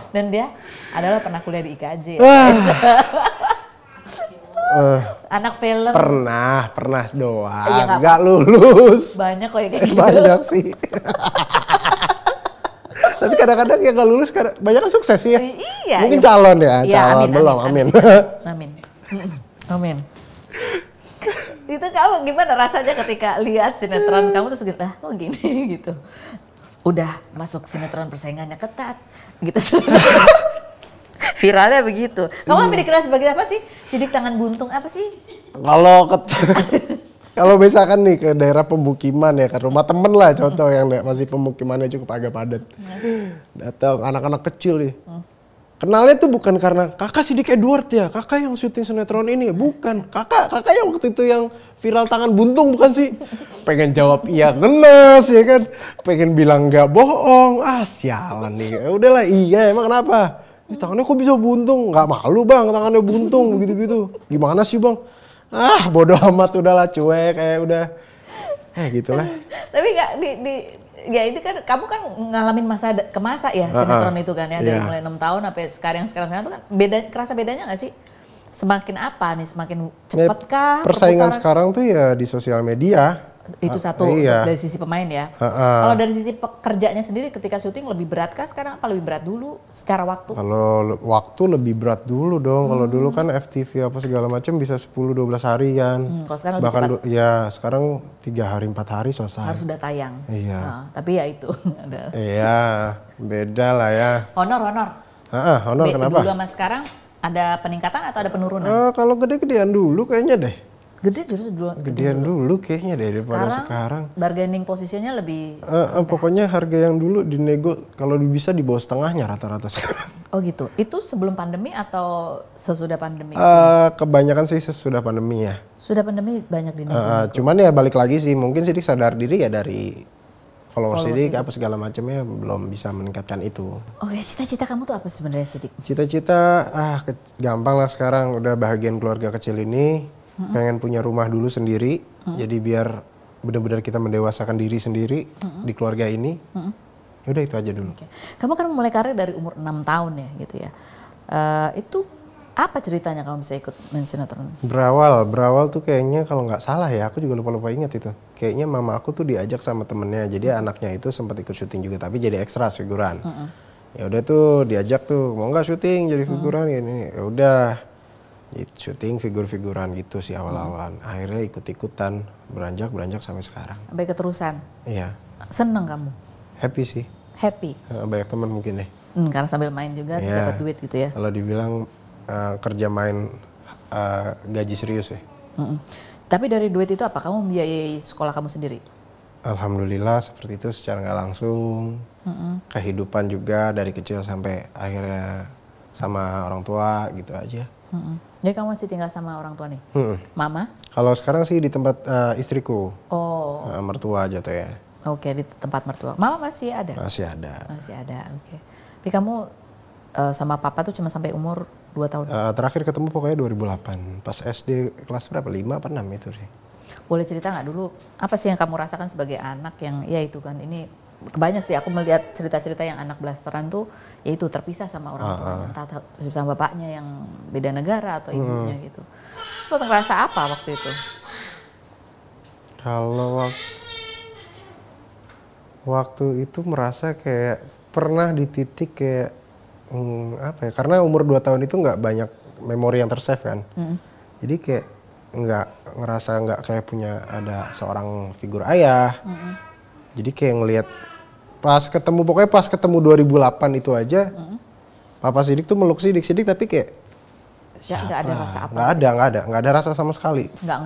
Dan dia adalah pernah kuliah di IKJ uh, anak film pernah pernah doang ya, lulus banyak kok yang kayak gitu banyak sih tapi kadang-kadang yang nggak lulus banyak kan sukses ya iya mungkin iya. calon ya, ya calon amin, belum amin amin amin, amin. itu kamu gimana rasanya ketika lihat sinetron kamu terus gitu ah kok gini gitu udah masuk sinetron persaingannya ketat gitu viralnya begitu. Kamu iya. ambil kelas sebagai apa sih? Sidik tangan buntung apa sih? Kalau kalau misalkan nih ke daerah pemukiman ya ke kan rumah temen lah contoh yang masih pemukimannya cukup agak padat datang anak-anak kecil nih hmm. kenalnya tuh bukan karena kakak Sidik Edward ya kakak yang syuting sinetron ini ya, bukan kakak kakak yang waktu itu yang viral tangan buntung bukan sih pengen jawab iya ngenes ya kan pengen bilang nggak bohong ah sialan nih ya udahlah iya emang kenapa eh, tangannya kok bisa buntung? Gak malu bang, tangannya buntung gitu-gitu. Gimana sih bang? Ah bodoh amat udahlah cuek kayak eh, udah. Eh gitulah. Tapi gak di, di ya itu kan kamu kan ngalamin masa ke masa ya ah, ah. sinetron uh, itu kan ya dari iya. mulai enam tahun sampai sekarang sekarang sekarang itu kan beda kerasa bedanya nggak sih? Semakin apa nih? Semakin ya, cepat kah? Persaingan sekarang tuh ya di sosial media itu ah, satu iya. dari sisi pemain ya. Uh, uh. Kalau dari sisi pekerjaannya sendiri ketika syuting lebih berat kah sekarang apa lebih berat dulu secara waktu? Kalau waktu lebih berat dulu dong. Hmm. Kalau dulu kan FTV apa segala macam bisa 10 12 hari kan. Hmm, kalau sekarang bahkan cepat. ya sekarang tiga hari empat hari selesai. Harus sudah tayang. Iya. Uh, tapi ya itu Iya, beda lah ya. Honor honor. Heeh, honor Be kenapa? Dulu sama sekarang ada peningkatan atau ada penurunan? Uh, kalau gede-gedean dulu kayaknya deh. Gede justru dulu. Gedean dulu, dulu kayaknya deh daripada sekarang. sekarang. Bargaining posisinya lebih. Uh, uh, pokoknya harga yang dulu dinego kalau bisa di bawah setengahnya rata-rata. sekarang. Oh gitu. Itu sebelum pandemi atau sesudah pandemi? Uh, kebanyakan sih sesudah pandemi ya. Sudah pandemi banyak dinego. Uh, cuman ya balik lagi sih mungkin sih sadar diri ya dari followers sidik apa segala macamnya belum bisa meningkatkan itu. Oke, ya cita-cita kamu tuh apa sebenarnya sidik? Cita-cita ah gampang lah sekarang udah bahagian keluarga kecil ini hmm. pengen punya rumah dulu sendiri hmm. jadi biar benar-benar kita mendewasakan diri sendiri hmm. di keluarga ini hmm. udah itu aja dulu okay. kamu kan mulai karir dari umur enam tahun ya gitu ya uh, itu apa ceritanya kamu bisa ikut main sinetron? Berawal, berawal tuh kayaknya kalau nggak salah ya, aku juga lupa-lupa ingat itu. Kayaknya mama aku tuh diajak sama temennya, jadi anaknya itu sempat ikut syuting juga, tapi jadi ekstra figuran. Mm -hmm. Ya udah tuh diajak tuh mau nggak syuting jadi figuran mm. ini, ya udah syuting figur-figuran gitu sih awal-awalan. Hmm. Akhirnya ikut-ikutan, beranjak-beranjak sampai sekarang. Sampai keterusan? Iya. Seneng kamu? Happy sih. Happy? Eh, banyak teman mungkin deh. Ya. Hmm, karena sambil main juga ya. dapat duit gitu ya? Kalau dibilang uh, kerja main uh, gaji serius ya. Hmm. Tapi dari duit itu apa? Kamu membiayai sekolah kamu sendiri? Alhamdulillah seperti itu secara nggak langsung. Hmm. Kehidupan juga dari kecil sampai akhirnya sama orang tua gitu aja. Hmm. Jadi kamu masih tinggal sama orang tua nih? Hmm. Mama? Kalau sekarang sih di tempat uh, istriku. Oh. Uh, mertua aja tuh ya. Oke, okay, di tempat mertua. Mama masih ada? Masih ada. Masih ada, oke. Okay. Tapi kamu uh, sama papa tuh cuma sampai umur 2 tahun? Uh, terakhir ketemu pokoknya 2008. Pas SD kelas berapa? 5 apa 6 itu sih. Boleh cerita nggak dulu apa sih yang kamu rasakan sebagai anak yang ya itu kan ini kebanyak sih aku melihat cerita-cerita yang anak blasteran tuh yaitu terpisah sama orang tuanya, ah, ah. entah sama bapaknya yang beda negara atau hmm. ibunya hmm. gitu. Terus pernah ngerasa apa waktu itu? Kalau wak waktu itu merasa kayak pernah di titik kayak hmm, apa ya? Karena umur 2 tahun itu nggak banyak memori yang tersave kan. Hmm. Jadi kayak nggak ngerasa nggak kayak punya ada seorang figur ayah. Hmm. Jadi kayak ngelihat pas ketemu pokoknya pas ketemu 2008 itu aja hmm. Papa Sidik tuh meluk Sidik Sidik tapi kayak ya, siapa? Gak ada rasa apa? Gak ada, gak ada, gak ada rasa sama sekali. Gak,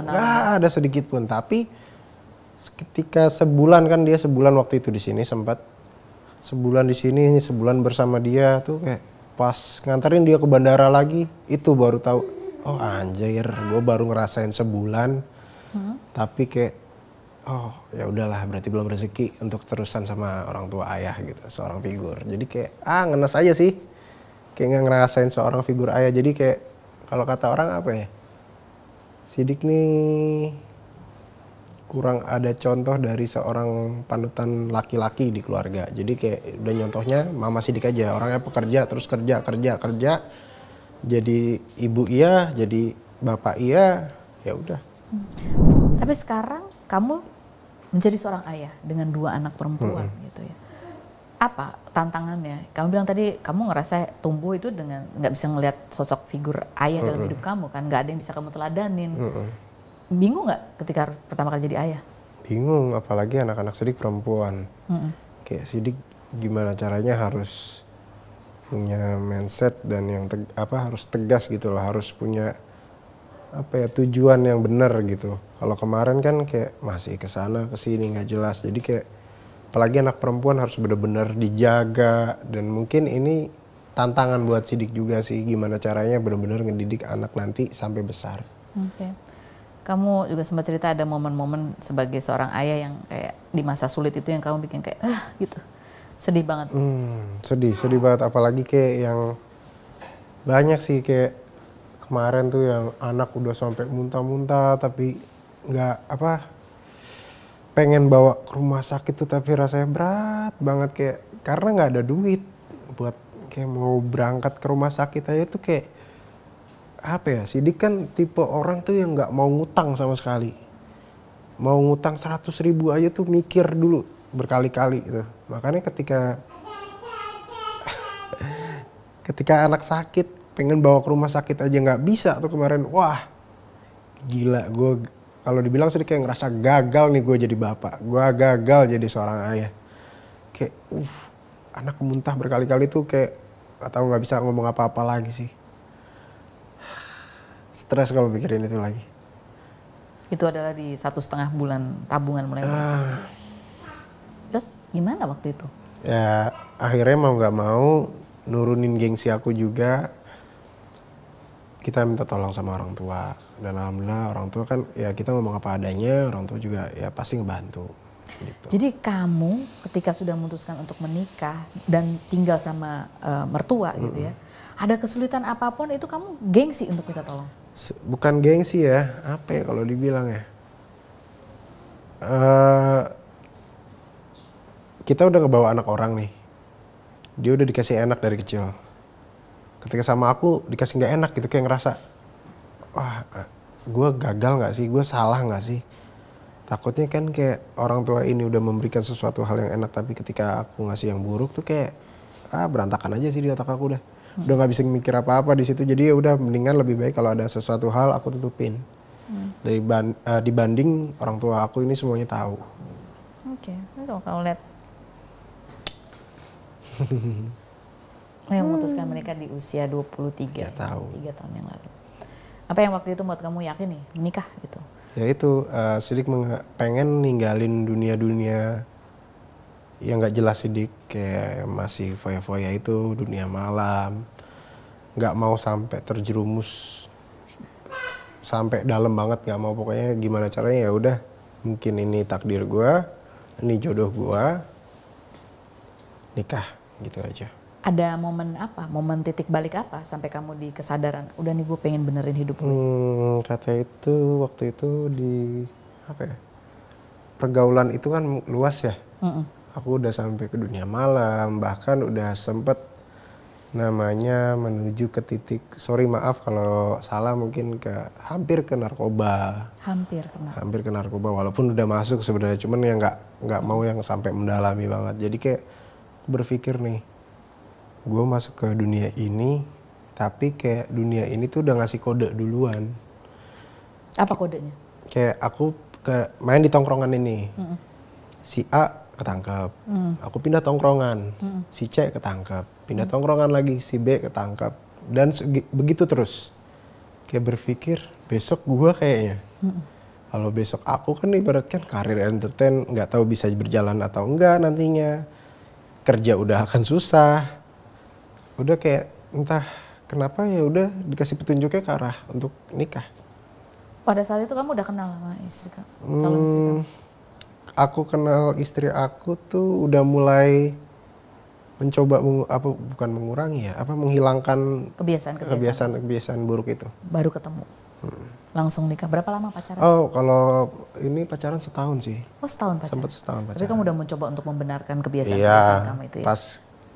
ada sedikit pun. Tapi ketika sebulan kan dia sebulan waktu itu di sini sempat sebulan di sini, sebulan bersama dia tuh kayak pas nganterin dia ke bandara lagi itu baru tahu oh anjir gue baru ngerasain sebulan hmm? tapi kayak oh ya udahlah berarti belum rezeki untuk terusan sama orang tua ayah gitu seorang figur jadi kayak ah ngenes aja sih kayak nggak ngerasain seorang figur ayah jadi kayak kalau kata orang apa ya sidik nih kurang ada contoh dari seorang panutan laki-laki di keluarga jadi kayak udah nyontohnya mama sidik aja orangnya pekerja terus kerja kerja kerja jadi ibu iya jadi bapak iya ya udah hmm. tapi sekarang kamu menjadi seorang ayah dengan dua anak perempuan hmm. gitu ya apa tantangannya? Kamu bilang tadi kamu ngerasa tumbuh itu dengan nggak bisa melihat sosok figur ayah -hmm. dalam hidup kamu kan, nggak ada yang bisa kamu teladanin. -hmm. Bingung nggak ketika pertama kali jadi ayah? Bingung, apalagi anak-anak sedik perempuan. Mm -hmm. Kayak sidik gimana caranya harus punya mindset dan yang apa harus tegas gitu loh, harus punya apa ya tujuan yang benar gitu. Kalau kemarin kan kayak masih ke sana ke sini nggak jelas. Jadi kayak apalagi anak perempuan harus benar-benar dijaga dan mungkin ini tantangan buat sidik juga sih gimana caranya benar-benar ngedidik anak nanti sampai besar. Oke. Kamu juga sempat cerita ada momen-momen sebagai seorang ayah yang kayak di masa sulit itu yang kamu bikin kayak ah gitu. Sedih banget. Hmm, sedih, sedih banget apalagi kayak yang banyak sih kayak kemarin tuh yang anak udah sampai muntah-muntah tapi nggak apa pengen bawa ke rumah sakit tuh tapi rasanya berat banget kayak karena nggak ada duit buat kayak mau berangkat ke rumah sakit aja tuh kayak apa ya Sidik kan tipe orang tuh yang nggak mau ngutang sama sekali mau ngutang seratus ribu aja tuh mikir dulu berkali-kali gitu makanya ketika ketika anak sakit pengen bawa ke rumah sakit aja nggak bisa tuh kemarin wah gila gue kalau dibilang sih kayak ngerasa gagal nih gue jadi bapak gue gagal jadi seorang ayah kayak uff anak muntah berkali-kali tuh kayak atau nggak bisa ngomong apa-apa lagi sih stres kalau mikirin itu lagi itu adalah di satu setengah bulan tabungan mulai uh, terus gimana waktu itu ya akhirnya mau nggak mau nurunin gengsi aku juga kita minta tolong sama orang tua dan alhamdulillah orang tua kan ya kita ngomong apa adanya orang tua juga ya pasti ngebantu gitu. jadi kamu ketika sudah memutuskan untuk menikah dan tinggal sama uh, mertua mm -hmm. gitu ya ada kesulitan apapun itu kamu gengsi untuk minta tolong bukan gengsi ya apa ya kalau dibilang ya uh, kita udah ngebawa anak orang nih dia udah dikasih enak dari kecil ketika sama aku dikasih nggak enak gitu kayak ngerasa wah gue gagal nggak sih gue salah nggak sih takutnya kan kayak orang tua ini udah memberikan sesuatu hal yang enak tapi ketika aku ngasih yang buruk tuh kayak ah berantakan aja sih di otak aku udah hmm. udah nggak bisa mikir apa apa di situ jadi ya udah mendingan lebih baik kalau ada sesuatu hal aku tutupin hmm. dari ban, uh, dibanding orang tua aku ini semuanya tahu oke okay. kalau lihat yang hmm. memutuskan menikah di usia 23 ya, tahun. 3 tahun yang lalu. Apa yang waktu itu buat kamu yakin nih menikah gitu? Ya itu uh, Sidik pengen ninggalin dunia-dunia yang nggak jelas Sidik kayak masih foya-foya itu dunia malam. nggak mau sampai terjerumus sampai dalam banget nggak mau pokoknya gimana caranya ya udah mungkin ini takdir gua, ini jodoh gua. Nikah gitu aja ada momen apa, momen titik balik apa sampai kamu di kesadaran, udah nih gue pengen benerin hidup gue? Hmm, kata itu waktu itu di apa ya? Pergaulan itu kan luas ya. Mm -mm. Aku udah sampai ke dunia malam, bahkan udah sempet namanya menuju ke titik sorry maaf kalau salah mungkin ke hampir ke narkoba hampir ke narkoba. hampir ke narkoba walaupun udah masuk sebenarnya cuman ya nggak nggak mau yang sampai mendalami banget jadi kayak berpikir nih gue masuk ke dunia ini tapi kayak dunia ini tuh udah ngasih kode duluan apa kodenya kayak aku ke main di tongkrongan ini mm si A ketangkap, mm. aku pindah tongkrongan mm. si C ketangkap, pindah mm. tongkrongan lagi si B ketangkap, dan begitu terus kayak berpikir besok gue kayaknya mm. Kalau besok aku kan ibaratkan karir entertain nggak tahu bisa berjalan atau enggak nantinya kerja udah akan susah udah kayak entah kenapa ya udah dikasih petunjuknya ke arah untuk nikah. Pada saat itu kamu udah kenal sama istri kamu, hmm, calon hmm, istri kamu? Aku kenal istri aku tuh udah mulai mencoba meng, apa bukan mengurangi ya, apa menghilangkan kebiasaan kebiasaan, kebiasaan, buruk itu. Baru ketemu. Hmm. Langsung nikah. Berapa lama pacaran? Oh, kalau ini pacaran setahun sih. Oh, setahun pacaran. Sempat setahun pacaran. Tapi kamu udah mencoba untuk membenarkan iya, kebiasaan-kebiasaan iya, kamu itu ya. Pas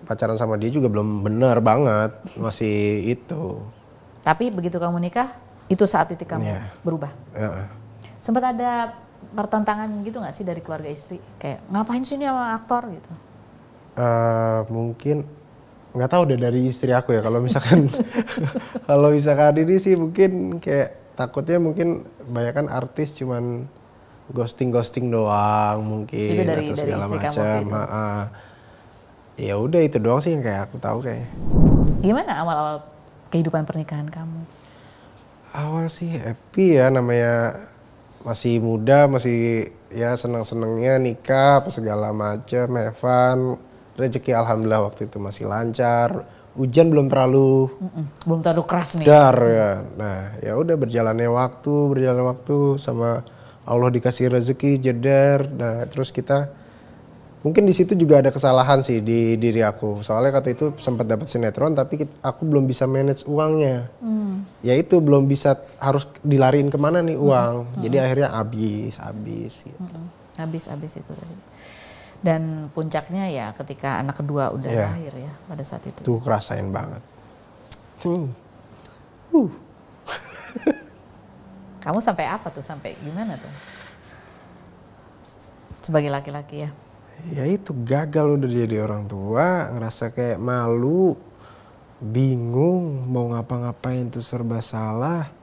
pacaran sama dia juga belum benar banget masih itu tapi begitu kamu nikah itu saat titik kamu yeah. berubah yeah. sempat ada pertentangan gitu nggak sih dari keluarga istri kayak ngapain sih ini sama aktor gitu uh, mungkin nggak tahu deh dari istri aku ya kalau misalkan kalau misalkan ini sih mungkin kayak takutnya mungkin banyak kan artis cuman ghosting ghosting doang mungkin itu dari, atau segala macam ya udah itu doang sih yang kayak aku tahu kayak gimana awal-awal kehidupan pernikahan kamu awal sih happy ya namanya masih muda masih ya seneng-senengnya nikah apa segala macam have rezeki alhamdulillah waktu itu masih lancar hujan belum terlalu Mm-mm, belum terlalu keras nih dar ya nah ya udah berjalannya waktu berjalannya waktu sama Allah dikasih rezeki jeder nah terus kita mungkin di situ juga ada kesalahan sih di diri aku soalnya kata itu sempat dapat sinetron tapi kita, aku belum bisa manage uangnya hmm. ya itu belum bisa harus dilarin kemana nih hmm. uang hmm. Hmm. jadi akhirnya habis habis gitu. hmm. habis habis itu dan puncaknya ya ketika anak kedua udah yeah. lahir ya pada saat itu tuh kerasain banget hmm. uh. kamu sampai apa tuh sampai gimana tuh sebagai laki-laki ya ya itu gagal udah jadi orang tua ngerasa kayak malu bingung mau ngapa-ngapain tuh serba salah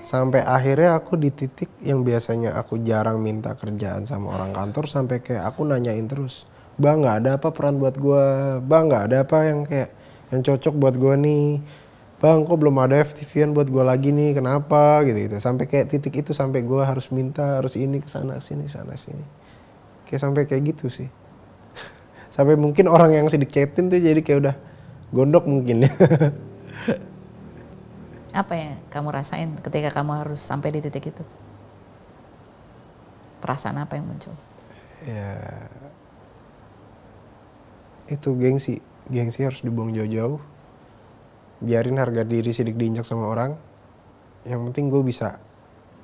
sampai akhirnya aku di titik yang biasanya aku jarang minta kerjaan sama orang kantor sampai kayak aku nanyain terus bang nggak ada apa peran buat gua bang nggak ada apa yang kayak yang cocok buat gua nih bang kok belum ada ftv buat gua lagi nih kenapa gitu gitu sampai kayak titik itu sampai gua harus minta harus ini kesana sini sana sini kayak sampai kayak gitu sih sampai mungkin orang yang sedikitin chatin tuh jadi kayak udah gondok mungkin ya apa ya kamu rasain ketika kamu harus sampai di titik itu perasaan apa yang muncul ya itu gengsi gengsi harus dibuang jauh-jauh biarin harga diri sidik diinjak sama orang yang penting gue bisa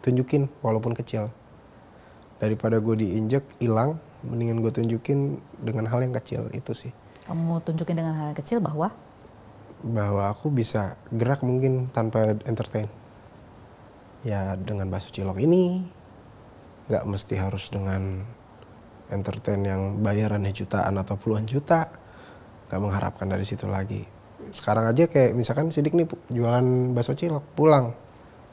tunjukin walaupun kecil daripada gue diinjek hilang mendingan gue tunjukin dengan hal yang kecil itu sih kamu tunjukin dengan hal yang kecil bahwa bahwa aku bisa gerak mungkin tanpa entertain ya dengan bakso cilok ini nggak mesti harus dengan entertain yang bayarannya jutaan atau puluhan juta nggak mengharapkan dari situ lagi sekarang aja kayak misalkan sidik nih jualan bakso cilok pulang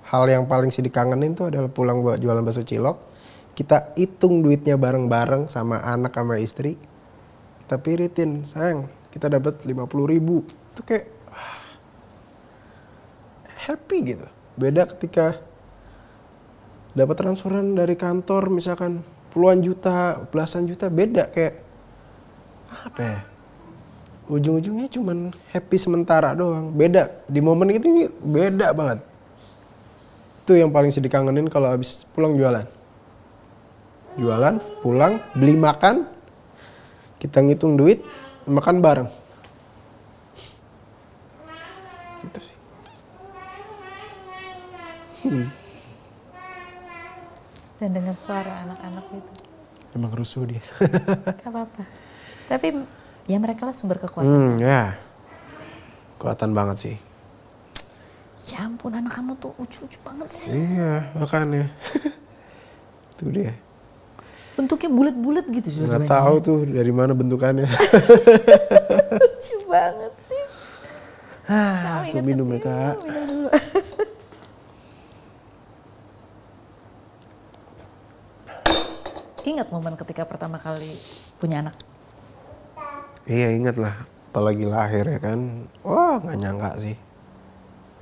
hal yang paling sidik kangenin tuh adalah pulang buat jualan bakso cilok kita hitung duitnya bareng-bareng sama anak sama istri kita piritin sayang kita dapat 50 ribu itu kayak wah, happy gitu beda ketika dapat transferan dari kantor misalkan puluhan juta belasan juta beda kayak apa ya ujung-ujungnya cuman happy sementara doang beda di momen itu ini beda banget itu yang paling sedih kangenin kalau habis pulang jualan jualan pulang beli makan kita ngitung duit makan bareng gitu sih hmm. dan dengan suara anak-anak itu emang rusuh dia gak apa-apa tapi ya mereka lah sumber kekuatan hmm, ya kekuatan banget sih ya ampun anak kamu tuh lucu-lucu banget sih iya makanya itu dia bentuknya bulat-bulat gitu Nggak tahu tuh dari mana bentukannya. Lucu banget sih. Ah, tuh minum ya kak. Ingat momen ketika pertama kali punya anak? Iya ingat lah, apalagi lahir ya kan. Wah nggak nyangka sih.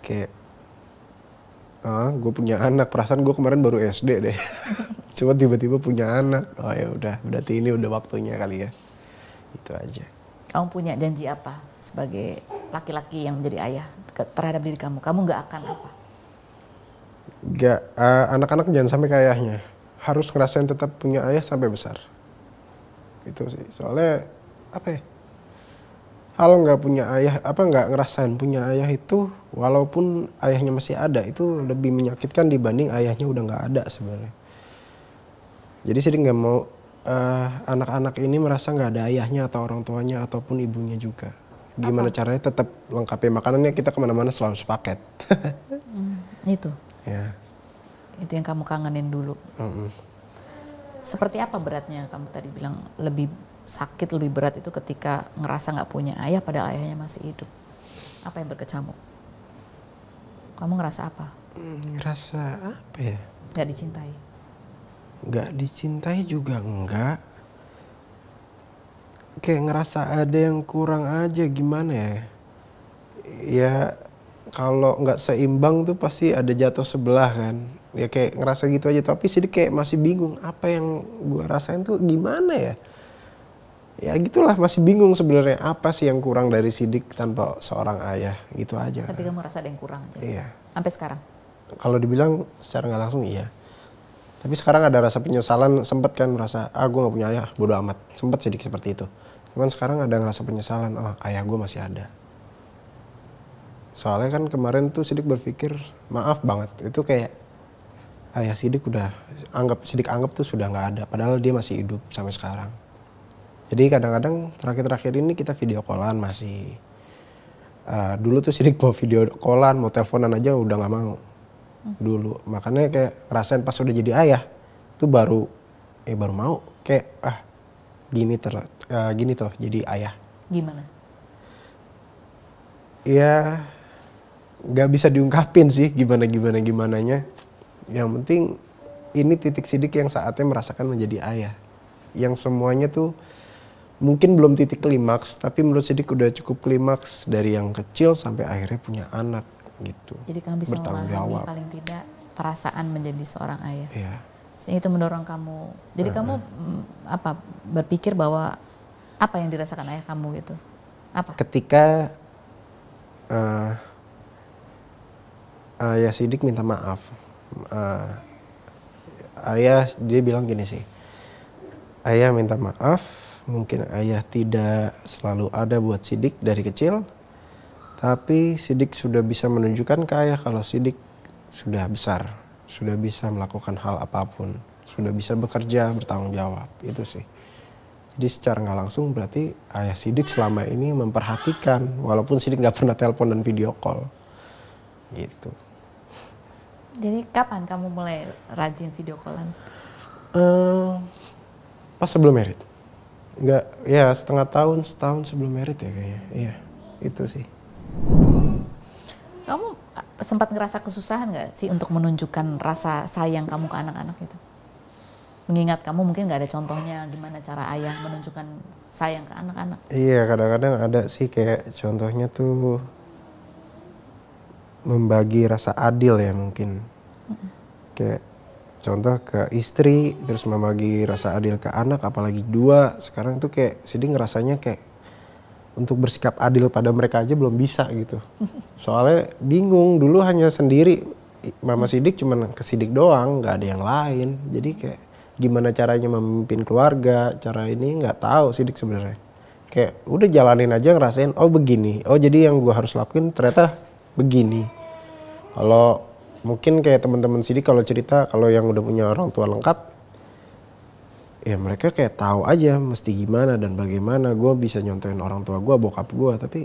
Kayak ah gue punya anak perasaan gue kemarin baru SD deh cuma tiba-tiba punya anak oh ya udah berarti ini udah waktunya kali ya itu aja kamu punya janji apa sebagai laki-laki yang menjadi ayah terhadap diri kamu kamu nggak akan apa Gak, uh, eh, anak-anak jangan sampai ke ayahnya harus ngerasain tetap punya ayah sampai besar itu sih soalnya apa ya Al nggak punya ayah apa nggak ngerasain punya ayah itu walaupun ayahnya masih ada itu lebih menyakitkan dibanding ayahnya udah nggak ada sebenarnya jadi sering nggak mau eh, anak-anak uh, ini merasa nggak ada ayahnya atau orang tuanya ataupun ibunya juga gimana apa? caranya tetap lengkapi makanannya kita kemana-mana selalu sepaket hmm, itu ya itu yang kamu kangenin dulu mm -mm. seperti apa beratnya kamu tadi bilang lebih sakit lebih berat itu ketika ngerasa nggak punya ayah pada ayahnya masih hidup. Apa yang berkecamuk? Kamu ngerasa apa? Ngerasa apa ya? Gak dicintai. Gak dicintai juga enggak. Kayak ngerasa ada yang kurang aja gimana ya? Ya kalau nggak seimbang tuh pasti ada jatuh sebelah kan ya kayak ngerasa gitu aja tapi sih kayak masih bingung apa yang gue rasain tuh gimana ya ya gitulah masih bingung sebenarnya apa sih yang kurang dari sidik tanpa seorang ayah gitu aja tapi kamu rasa ada yang kurang aja iya sampai sekarang kalau dibilang secara nggak langsung iya tapi sekarang ada rasa penyesalan sempat kan merasa ah gue nggak punya ayah bodoh amat sempat sidik seperti itu cuman sekarang ada ngerasa penyesalan oh ayah gue masih ada soalnya kan kemarin tuh sidik berpikir maaf banget itu kayak ayah sidik udah anggap sidik anggap tuh sudah nggak ada padahal dia masih hidup sampai sekarang jadi kadang-kadang terakhir-terakhir ini kita video callan masih. Uh, dulu tuh sidik mau video callan, mau teleponan aja udah nggak mau. Dulu makanya kayak rasain pas udah jadi ayah tuh baru eh baru mau kayak ah gini ter uh, gini tuh jadi ayah. Gimana? Iya nggak bisa diungkapin sih gimana gimana gimana nya Yang penting ini titik sidik yang saatnya merasakan menjadi ayah. Yang semuanya tuh mungkin belum titik klimaks, tapi menurut Sidik udah cukup klimaks dari yang kecil sampai akhirnya punya anak gitu. Jadi kamu bisa memahami jawab. paling tidak perasaan menjadi seorang ayah. Iya. Itu mendorong kamu. Jadi uh -huh. kamu mm, apa berpikir bahwa apa yang dirasakan ayah kamu gitu? Apa? Ketika uh, ayah Sidik minta maaf. Uh, ayah dia bilang gini sih. Ayah minta maaf mungkin ayah tidak selalu ada buat Sidik dari kecil, tapi Sidik sudah bisa menunjukkan ke ayah kalau Sidik sudah besar, sudah bisa melakukan hal apapun, sudah bisa bekerja bertanggung jawab itu sih. Jadi secara nggak langsung berarti ayah Sidik selama ini memperhatikan walaupun Sidik nggak pernah telepon dan video call. Gitu. Jadi kapan kamu mulai rajin video callan? Uh, pas sebelum merit nggak ya setengah tahun setahun sebelum merit ya kayaknya iya itu sih kamu eh, sempat ngerasa kesusahan nggak sih untuk menunjukkan rasa sayang kamu ke anak-anak itu mengingat kamu mungkin nggak ada contohnya gimana cara ayah menunjukkan sayang ke anak-anak iya kadang-kadang ada sih kayak contohnya tuh membagi rasa adil ya mungkin kayak contoh ke istri terus membagi rasa adil ke anak apalagi dua sekarang tuh kayak sedih ngerasanya kayak untuk bersikap adil pada mereka aja belum bisa gitu soalnya bingung dulu hanya sendiri mama sidik cuman ke sidik doang nggak ada yang lain jadi kayak gimana caranya memimpin keluarga cara ini nggak tahu sidik sebenarnya kayak udah jalanin aja ngerasain oh begini oh jadi yang gue harus lakuin ternyata begini kalau mungkin kayak teman-teman sini kalau cerita kalau yang udah punya orang tua lengkap ya mereka kayak tahu aja mesti gimana dan bagaimana gue bisa nyontohin orang tua gue bokap gue tapi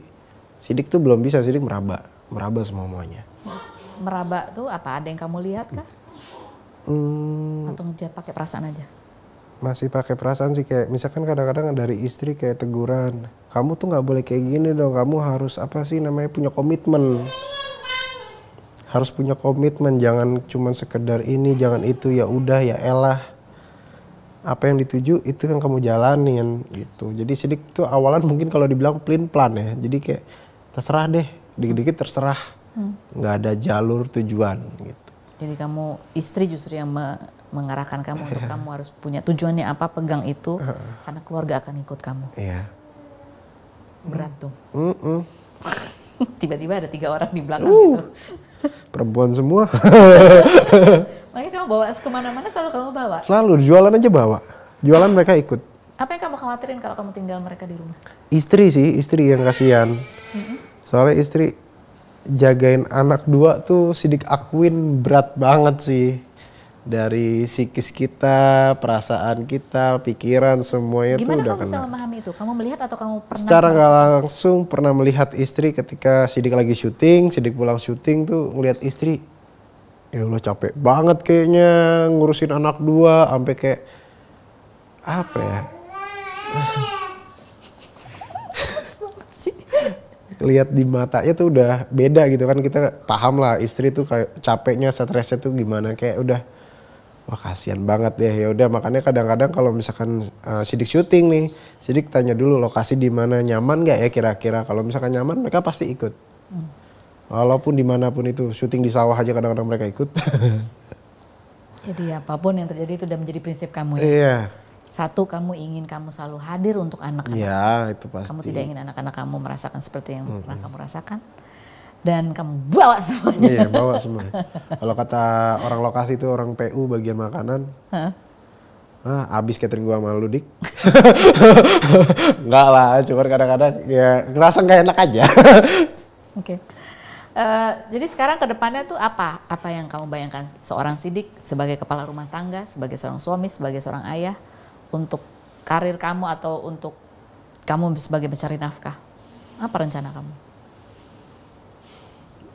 sidik tuh belum bisa sidik meraba meraba semuanya meraba tuh apa ada yang kamu lihat kah hmm. atau ngejat pakai perasaan aja masih pakai perasaan sih kayak misalkan kadang-kadang dari istri kayak teguran kamu tuh nggak boleh kayak gini dong kamu harus apa sih namanya punya komitmen harus punya komitmen jangan cuma sekedar ini jangan itu ya udah ya elah apa yang dituju itu yang kamu jalanin gitu jadi sidik tuh awalan mungkin kalau dibilang plan plan ya jadi kayak terserah deh dikit-dikit terserah hmm. nggak hmm. ada jalur tujuan gitu jadi kamu istri justru yang mengarahkan kamu untuk iya. kamu harus punya tujuannya apa pegang itu karena keluarga akan ikut kamu iya berat tuh Mm-mm. tiba-tiba ada tiga orang di belakang uh. gitu perempuan semua. Makanya kamu bawa kemana-mana selalu kamu bawa. Selalu jualan aja bawa, jualan mereka ikut. Apa yang kamu khawatirin kalau kamu tinggal mereka di rumah? Istri sih, istri yang kasihan. Soalnya istri jagain anak dua tuh sidik akuin berat banget sih dari psikis kita, perasaan kita, pikiran semuanya Gimana tuh udah kamu kena. bisa memahami itu? Kamu melihat atau kamu pernah? Secara nggak langsung pernah melihat istri ketika Sidik lagi syuting, Sidik pulang syuting tuh ngelihat istri, ya Allah capek banget kayaknya ngurusin anak dua, sampai kayak apa ya? lihat di matanya tuh udah beda gitu kan kita paham lah istri tuh kayak capeknya stresnya tuh gimana kayak udah wah kasihan banget deh ya udah makanya kadang-kadang kalau misalkan uh, sidik syuting nih sidik tanya dulu lokasi di mana nyaman nggak ya kira-kira kalau misalkan nyaman mereka pasti ikut hmm. walaupun dimanapun itu syuting di sawah aja kadang-kadang mereka ikut jadi apapun yang terjadi itu udah menjadi prinsip kamu ya iya satu kamu ingin kamu selalu hadir untuk anak-anak. Ya, itu pasti. Kamu tidak ingin anak-anak kamu merasakan seperti yang hmm. kamu rasakan dan kamu bawa semuanya. Iya, bawa semuanya. Kalau kata orang lokasi itu orang PU bagian makanan. Hah? Ah, abis catering gua sama lu, Dik. Enggak lah, cuma kadang-kadang ya ngerasa nggak enak aja. Oke. Okay. Uh, eh, jadi sekarang ke depannya tuh apa? Apa yang kamu bayangkan seorang sidik sebagai kepala rumah tangga, sebagai seorang suami, sebagai seorang ayah untuk karir kamu atau untuk kamu sebagai mencari nafkah? Apa rencana kamu?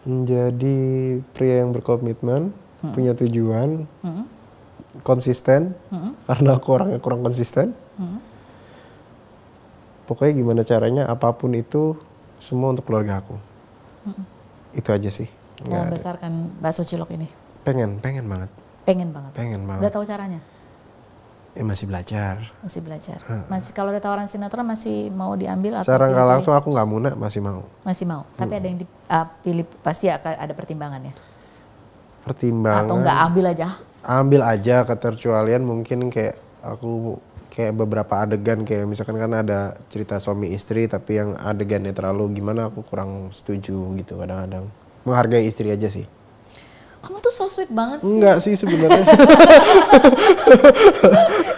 menjadi pria yang berkomitmen, hmm. punya tujuan, hmm. konsisten, hmm. karena aku orangnya kurang konsisten. Hmm. Pokoknya gimana caranya, apapun itu semua untuk keluarga aku. Hmm. Itu aja sih. Mau membesarkan bakso cilok ini? Pengen, pengen banget. Pengen banget? Pengen banget. Udah tahu caranya? Ya masih belajar. Masih belajar. Hmm. Masih kalau ada tawaran sinetron masih mau diambil Secara atau? Secara langsung aku nggak muna masih mau. Masih mau. Tapi hmm. ada yang dipilih ah, uh, pasti akan ada pertimbangan ya. Pertimbangan. Atau nggak ambil aja? Ambil aja ketercualian mungkin kayak aku kayak beberapa adegan kayak misalkan kan ada cerita suami istri tapi yang adegannya terlalu gimana aku kurang setuju gitu kadang-kadang menghargai istri aja sih kamu tuh so sweet banget sih. Enggak sih sebenarnya.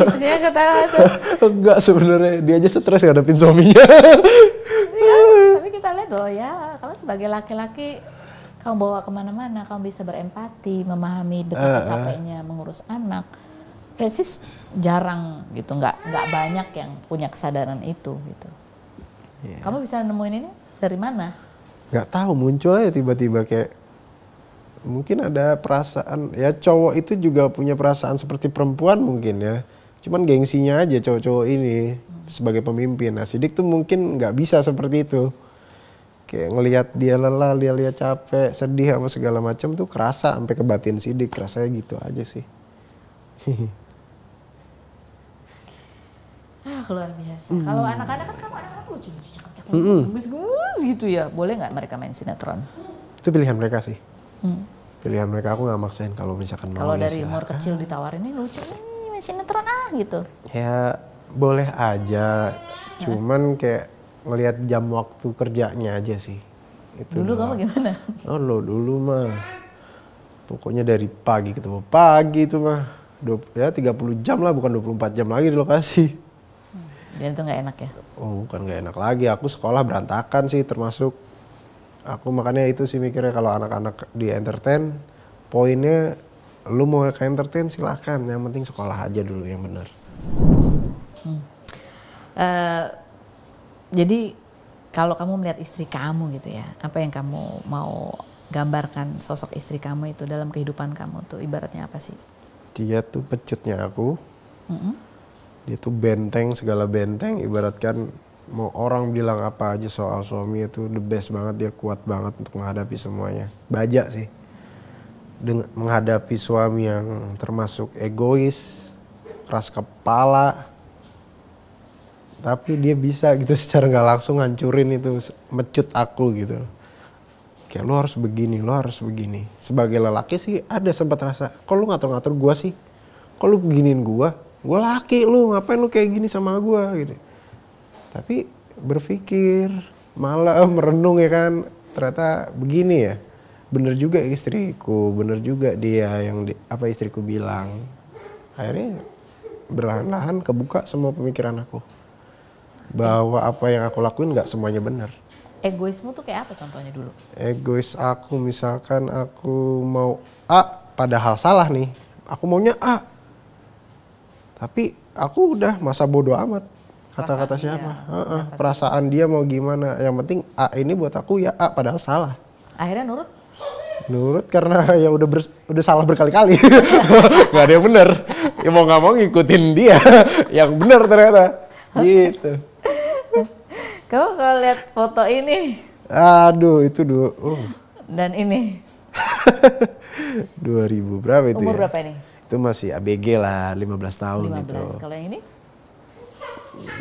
Istrinya kata-kata. Enggak sebenarnya, dia aja stres ngadepin suaminya. iya, tapi kita lihat loh ya, kamu sebagai laki-laki kamu bawa kemana-mana, kamu bisa berempati, memahami betapa uh, uh. capeknya mengurus anak. Kayak sih jarang gitu, nggak nggak banyak yang punya kesadaran itu gitu. Yeah. Kamu bisa nemuin ini dari mana? Nggak tahu muncul aja tiba-tiba kayak mungkin ada perasaan ya cowok itu juga punya perasaan seperti perempuan mungkin ya cuman gengsinya aja cowok-cowok ini sebagai pemimpin nah Sidik tuh mungkin nggak bisa seperti itu kayak ngelihat dia lelah dia lihat capek sedih apa segala macam tuh kerasa sampai ke batin Sidik kerasa gitu aja sih ah luar biasa mm. kalau anak-anak kan kamu anak-anak lucu lucu cakep cakep mm -mm. gitu ya boleh nggak mereka main sinetron itu pilihan mereka sih hmm. pilihan mereka aku nggak maksain kalau misalkan mau kalau ya dari ya umur kecil ditawarin ini lucu nih main sinetron ah gitu ya boleh aja iya. cuman kayak ngelihat jam waktu kerjanya aja sih itu dulu kamu gimana oh lo dulu mah pokoknya dari pagi ketemu pagi itu mah ya 30 jam lah bukan 24 jam lagi di lokasi hmm. dan itu nggak enak ya oh bukan nggak enak lagi aku sekolah berantakan sih termasuk aku makanya itu sih mikirnya kalau anak-anak di entertain poinnya lu mau ke entertain silahkan yang penting sekolah aja dulu yang benar hmm. uh, jadi kalau kamu melihat istri kamu gitu ya apa yang kamu mau gambarkan sosok istri kamu itu dalam kehidupan kamu tuh ibaratnya apa sih dia tuh pecutnya aku mm -hmm. dia tuh benteng segala benteng ibaratkan mau orang bilang apa aja soal suami itu the best banget dia kuat banget untuk menghadapi semuanya baja sih dengan menghadapi suami yang termasuk egois keras kepala tapi dia bisa gitu secara nggak langsung hancurin itu mecut aku gitu kayak lo harus begini lo harus begini sebagai lelaki sih ada sempat rasa kok lu ngatur-ngatur gua sih kok lu beginin gua gua laki lu ngapain lu kayak gini sama gua gitu tapi berpikir malam merenung ya kan ternyata begini ya bener juga istriku bener juga dia yang di, apa istriku bilang akhirnya berlahan-lahan kebuka semua pemikiran aku bahwa apa yang aku lakuin nggak semuanya benar egoismu tuh kayak apa contohnya dulu? Egois aku misalkan aku mau A padahal salah nih. Aku maunya A. Tapi aku udah masa bodoh amat kata-kata siapa dia, uh -uh. perasaan dia mau gimana yang penting a ini buat aku ya a padahal salah akhirnya nurut nurut karena ya udah ber, udah salah berkali-kali nggak ada yang benar ya mau nggak mau ngikutin dia yang benar ternyata gitu kamu kalau lihat foto ini aduh itu dua oh. Uh. dan ini 2000 berapa itu umur ya? berapa ini itu masih ABG lah 15 tahun 15 gitu. kalau yang ini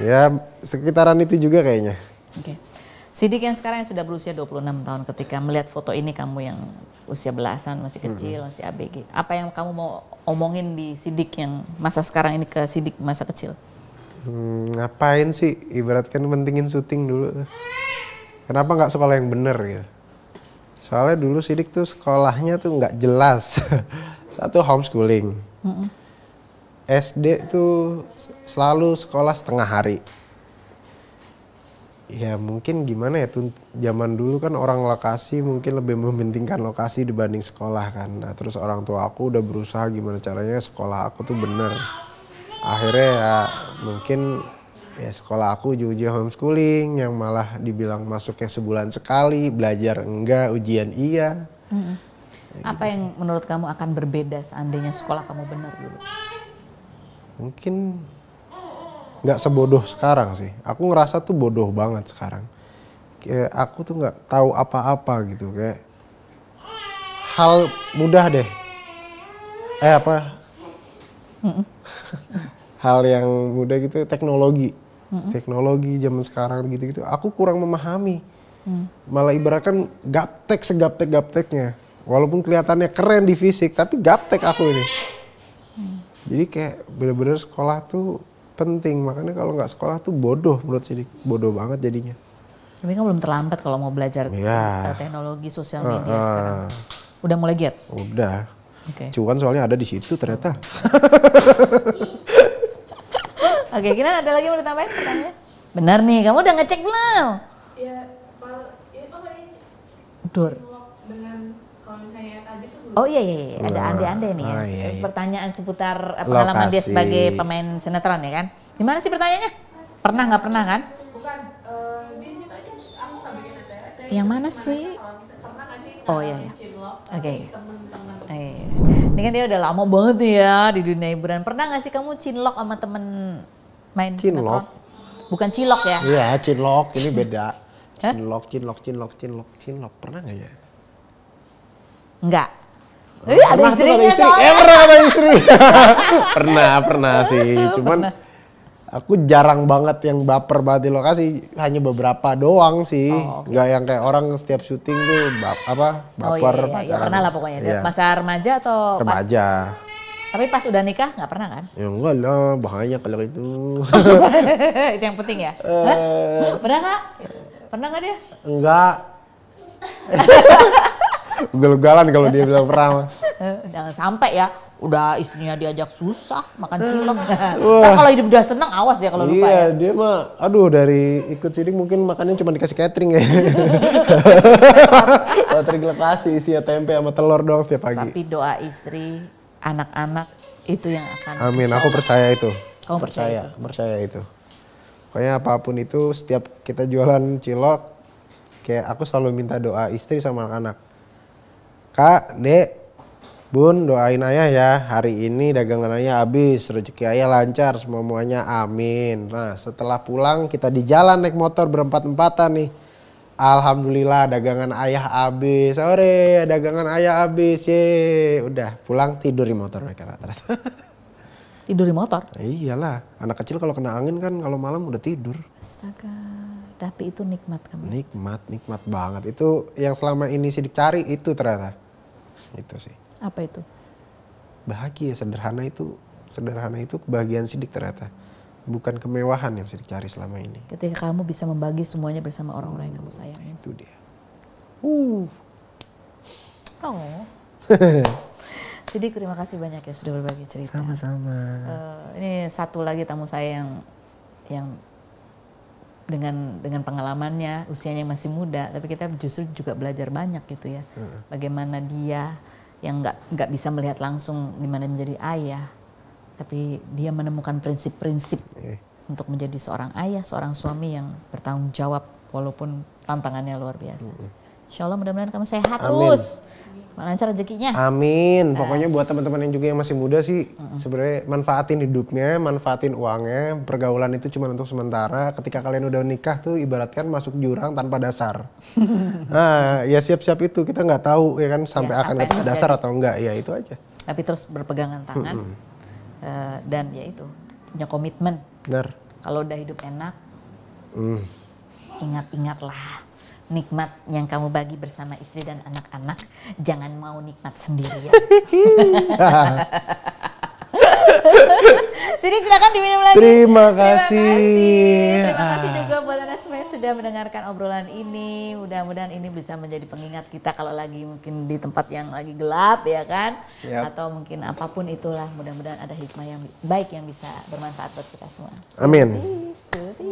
Ya sekitaran itu juga kayaknya. Oke. Okay. Sidik yang sekarang yang sudah berusia 26 tahun ketika melihat foto ini kamu yang usia belasan masih kecil hmm. masih ABG. Apa yang kamu mau omongin di Sidik yang masa sekarang ini ke Sidik masa kecil? Hmm, ngapain sih ibaratkan pentingin syuting dulu. Kenapa nggak sekolah yang bener ya? Soalnya dulu Sidik tuh sekolahnya tuh nggak jelas. Satu homeschooling. Hmm. SD tuh selalu sekolah setengah hari. Ya mungkin gimana ya tuh zaman dulu kan orang lokasi mungkin lebih mementingkan lokasi dibanding sekolah kan. Nah, terus orang tua aku udah berusaha gimana caranya sekolah aku tuh bener. Akhirnya ya mungkin ya sekolah aku uji-uji homeschooling yang malah dibilang masuknya sebulan sekali, belajar enggak, ujian iya. -hmm. Apa gitu yang menurut kamu akan berbeda seandainya sekolah kamu benar dulu? mungkin nggak sebodoh sekarang sih. Aku ngerasa tuh bodoh banget sekarang. Kayak aku tuh nggak tahu apa-apa gitu kayak hal mudah deh. Eh apa? hal yang mudah gitu teknologi. teknologi zaman sekarang gitu-gitu. Aku kurang memahami. Mm. Malah ibaratkan gaptek segaptek-gapteknya. Walaupun kelihatannya keren di fisik, tapi gaptek aku ini jadi kayak bener-bener sekolah tuh penting makanya kalau nggak sekolah tuh bodoh menurut sidik bodoh banget jadinya tapi kan belum terlambat kalau mau belajar ya. teknologi sosial media uh, uh, sekarang udah mulai giat udah okay. Cuman soalnya ada di situ ternyata oke okay, Kinan ada lagi mau ditambahin pertanyaannya benar nih kamu udah ngecek belum ya, Dur. Oh iya iya, iya. ada ande-ande nih ya. Oh, iya, iya. Pertanyaan seputar pengalaman Lokasi. dia sebagai pemain sinetron ya kan. Gimana sih pertanyaannya? Pernah nggak pernah kan? Bukan uh, di situ aja aku Yang mana sih? Pernah gak sih? Oh iya iya. Oke. Okay. Iya, iya. Ini kan dia udah lama banget ya di dunia hiburan. Pernah nggak sih kamu cinlok sama temen main cinlok? Bukan cilok ya? Iya cinlok, ini beda. Cinlok, cinlok, cinlok, cinlok, cinlok. Pernah nggak ya? Enggak. Eh, ada pernah istrinya istri. Soalnya. Eh, pernah ada istri. pernah, pernah sih. Cuman pernah. aku jarang banget yang baper banget di lokasi, hanya beberapa doang sih. Oh, okay. Gak yang kayak orang setiap syuting tuh bap, apa baper. Oh, iya, iya, iya. pernah lah pokoknya. Iya. Masa remaja atau remaja. Tapi pas udah nikah nggak pernah kan? Ya enggak lah, bahaya kalau itu. itu yang penting ya? Uh, pernah nggak? Pernah nggak dia? Enggak. Gelugalan kalau dia bilang pernah. Jangan sampai ya. Udah istrinya diajak susah makan hmm. cilok. Ntar kalau hidup udah senang, awas ya kalau lupa. Iya ya. dia mah aduh dari ikut sidik mungkin makannya cuma dikasih catering ya. catering lokasi isinya tempe sama telur doang setiap pagi. Tapi doa istri, anak-anak itu yang akan. Amin, aku percaya itu. Kamu percaya? Percaya itu. Percaya itu. Pokoknya apapun itu setiap kita jualan cilok kayak aku selalu minta doa istri sama anak-anak Kak, Dek, Bun, doain ayah ya. Hari ini dagangan ayah habis, rezeki ayah lancar, semuanya amin. Nah, setelah pulang kita di jalan naik motor berempat-empatan nih. Alhamdulillah dagangan ayah habis. Sore, dagangan ayah habis. Ye, udah pulang tidur di motor mereka rata-rata. Tidur di motor? iyalah, anak kecil kalau kena angin kan kalau malam udah tidur. Astaga tapi itu nikmat kamu. Nikmat, nikmat banget. Itu yang selama ini sidik cari itu ternyata. Itu sih. Apa itu? Bahagia sederhana itu, sederhana itu kebahagiaan sidik ternyata. Bukan kemewahan yang sidik cari selama ini. Ketika kamu bisa membagi semuanya bersama orang-orang yang kamu sayang. Itu dia. Uh. Oh. Sidik terima kasih banyak ya sudah berbagi cerita. Sama-sama. Uh, ini satu lagi tamu saya yang yang dengan dengan pengalamannya usianya masih muda tapi kita justru juga belajar banyak gitu ya hmm. bagaimana dia yang nggak nggak bisa melihat langsung gimana menjadi ayah tapi dia menemukan prinsip-prinsip hmm. untuk menjadi seorang ayah seorang suami yang bertanggung jawab walaupun tantangannya luar biasa. Hmm. Insya Allah mudah-mudahan kamu sehat Amin. terus. Lancar rezekinya. Amin. Pokoknya buat teman-teman yang juga yang masih muda sih uh-uh. sebenarnya manfaatin hidupnya, manfaatin uangnya. Pergaulan itu cuma untuk sementara. Ketika kalian udah nikah tuh ibaratkan masuk jurang tanpa dasar. nah, ya siap-siap itu kita nggak tahu ya kan sampai ya, akan ke dasar atau enggak. Ya itu aja. Tapi terus berpegangan tangan uh, dan ya itu punya komitmen. Benar. Kalau udah hidup enak, hmm. ingat-ingatlah nikmat yang kamu bagi bersama istri dan anak-anak jangan mau nikmat sendiri ya. Sini silakan diminum lagi. Terima kasih. Terima kasih, Terima kasih juga buat anda semua yang sudah mendengarkan obrolan ini. Mudah-mudahan ini bisa menjadi pengingat kita kalau lagi mungkin di tempat yang lagi gelap ya kan, yep. atau mungkin apapun itulah. Mudah-mudahan ada hikmah yang baik yang bisa bermanfaat buat kita semua. Amin. seperti.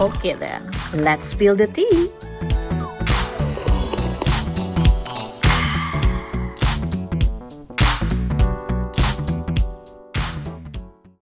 Okay then, let's spill the tea!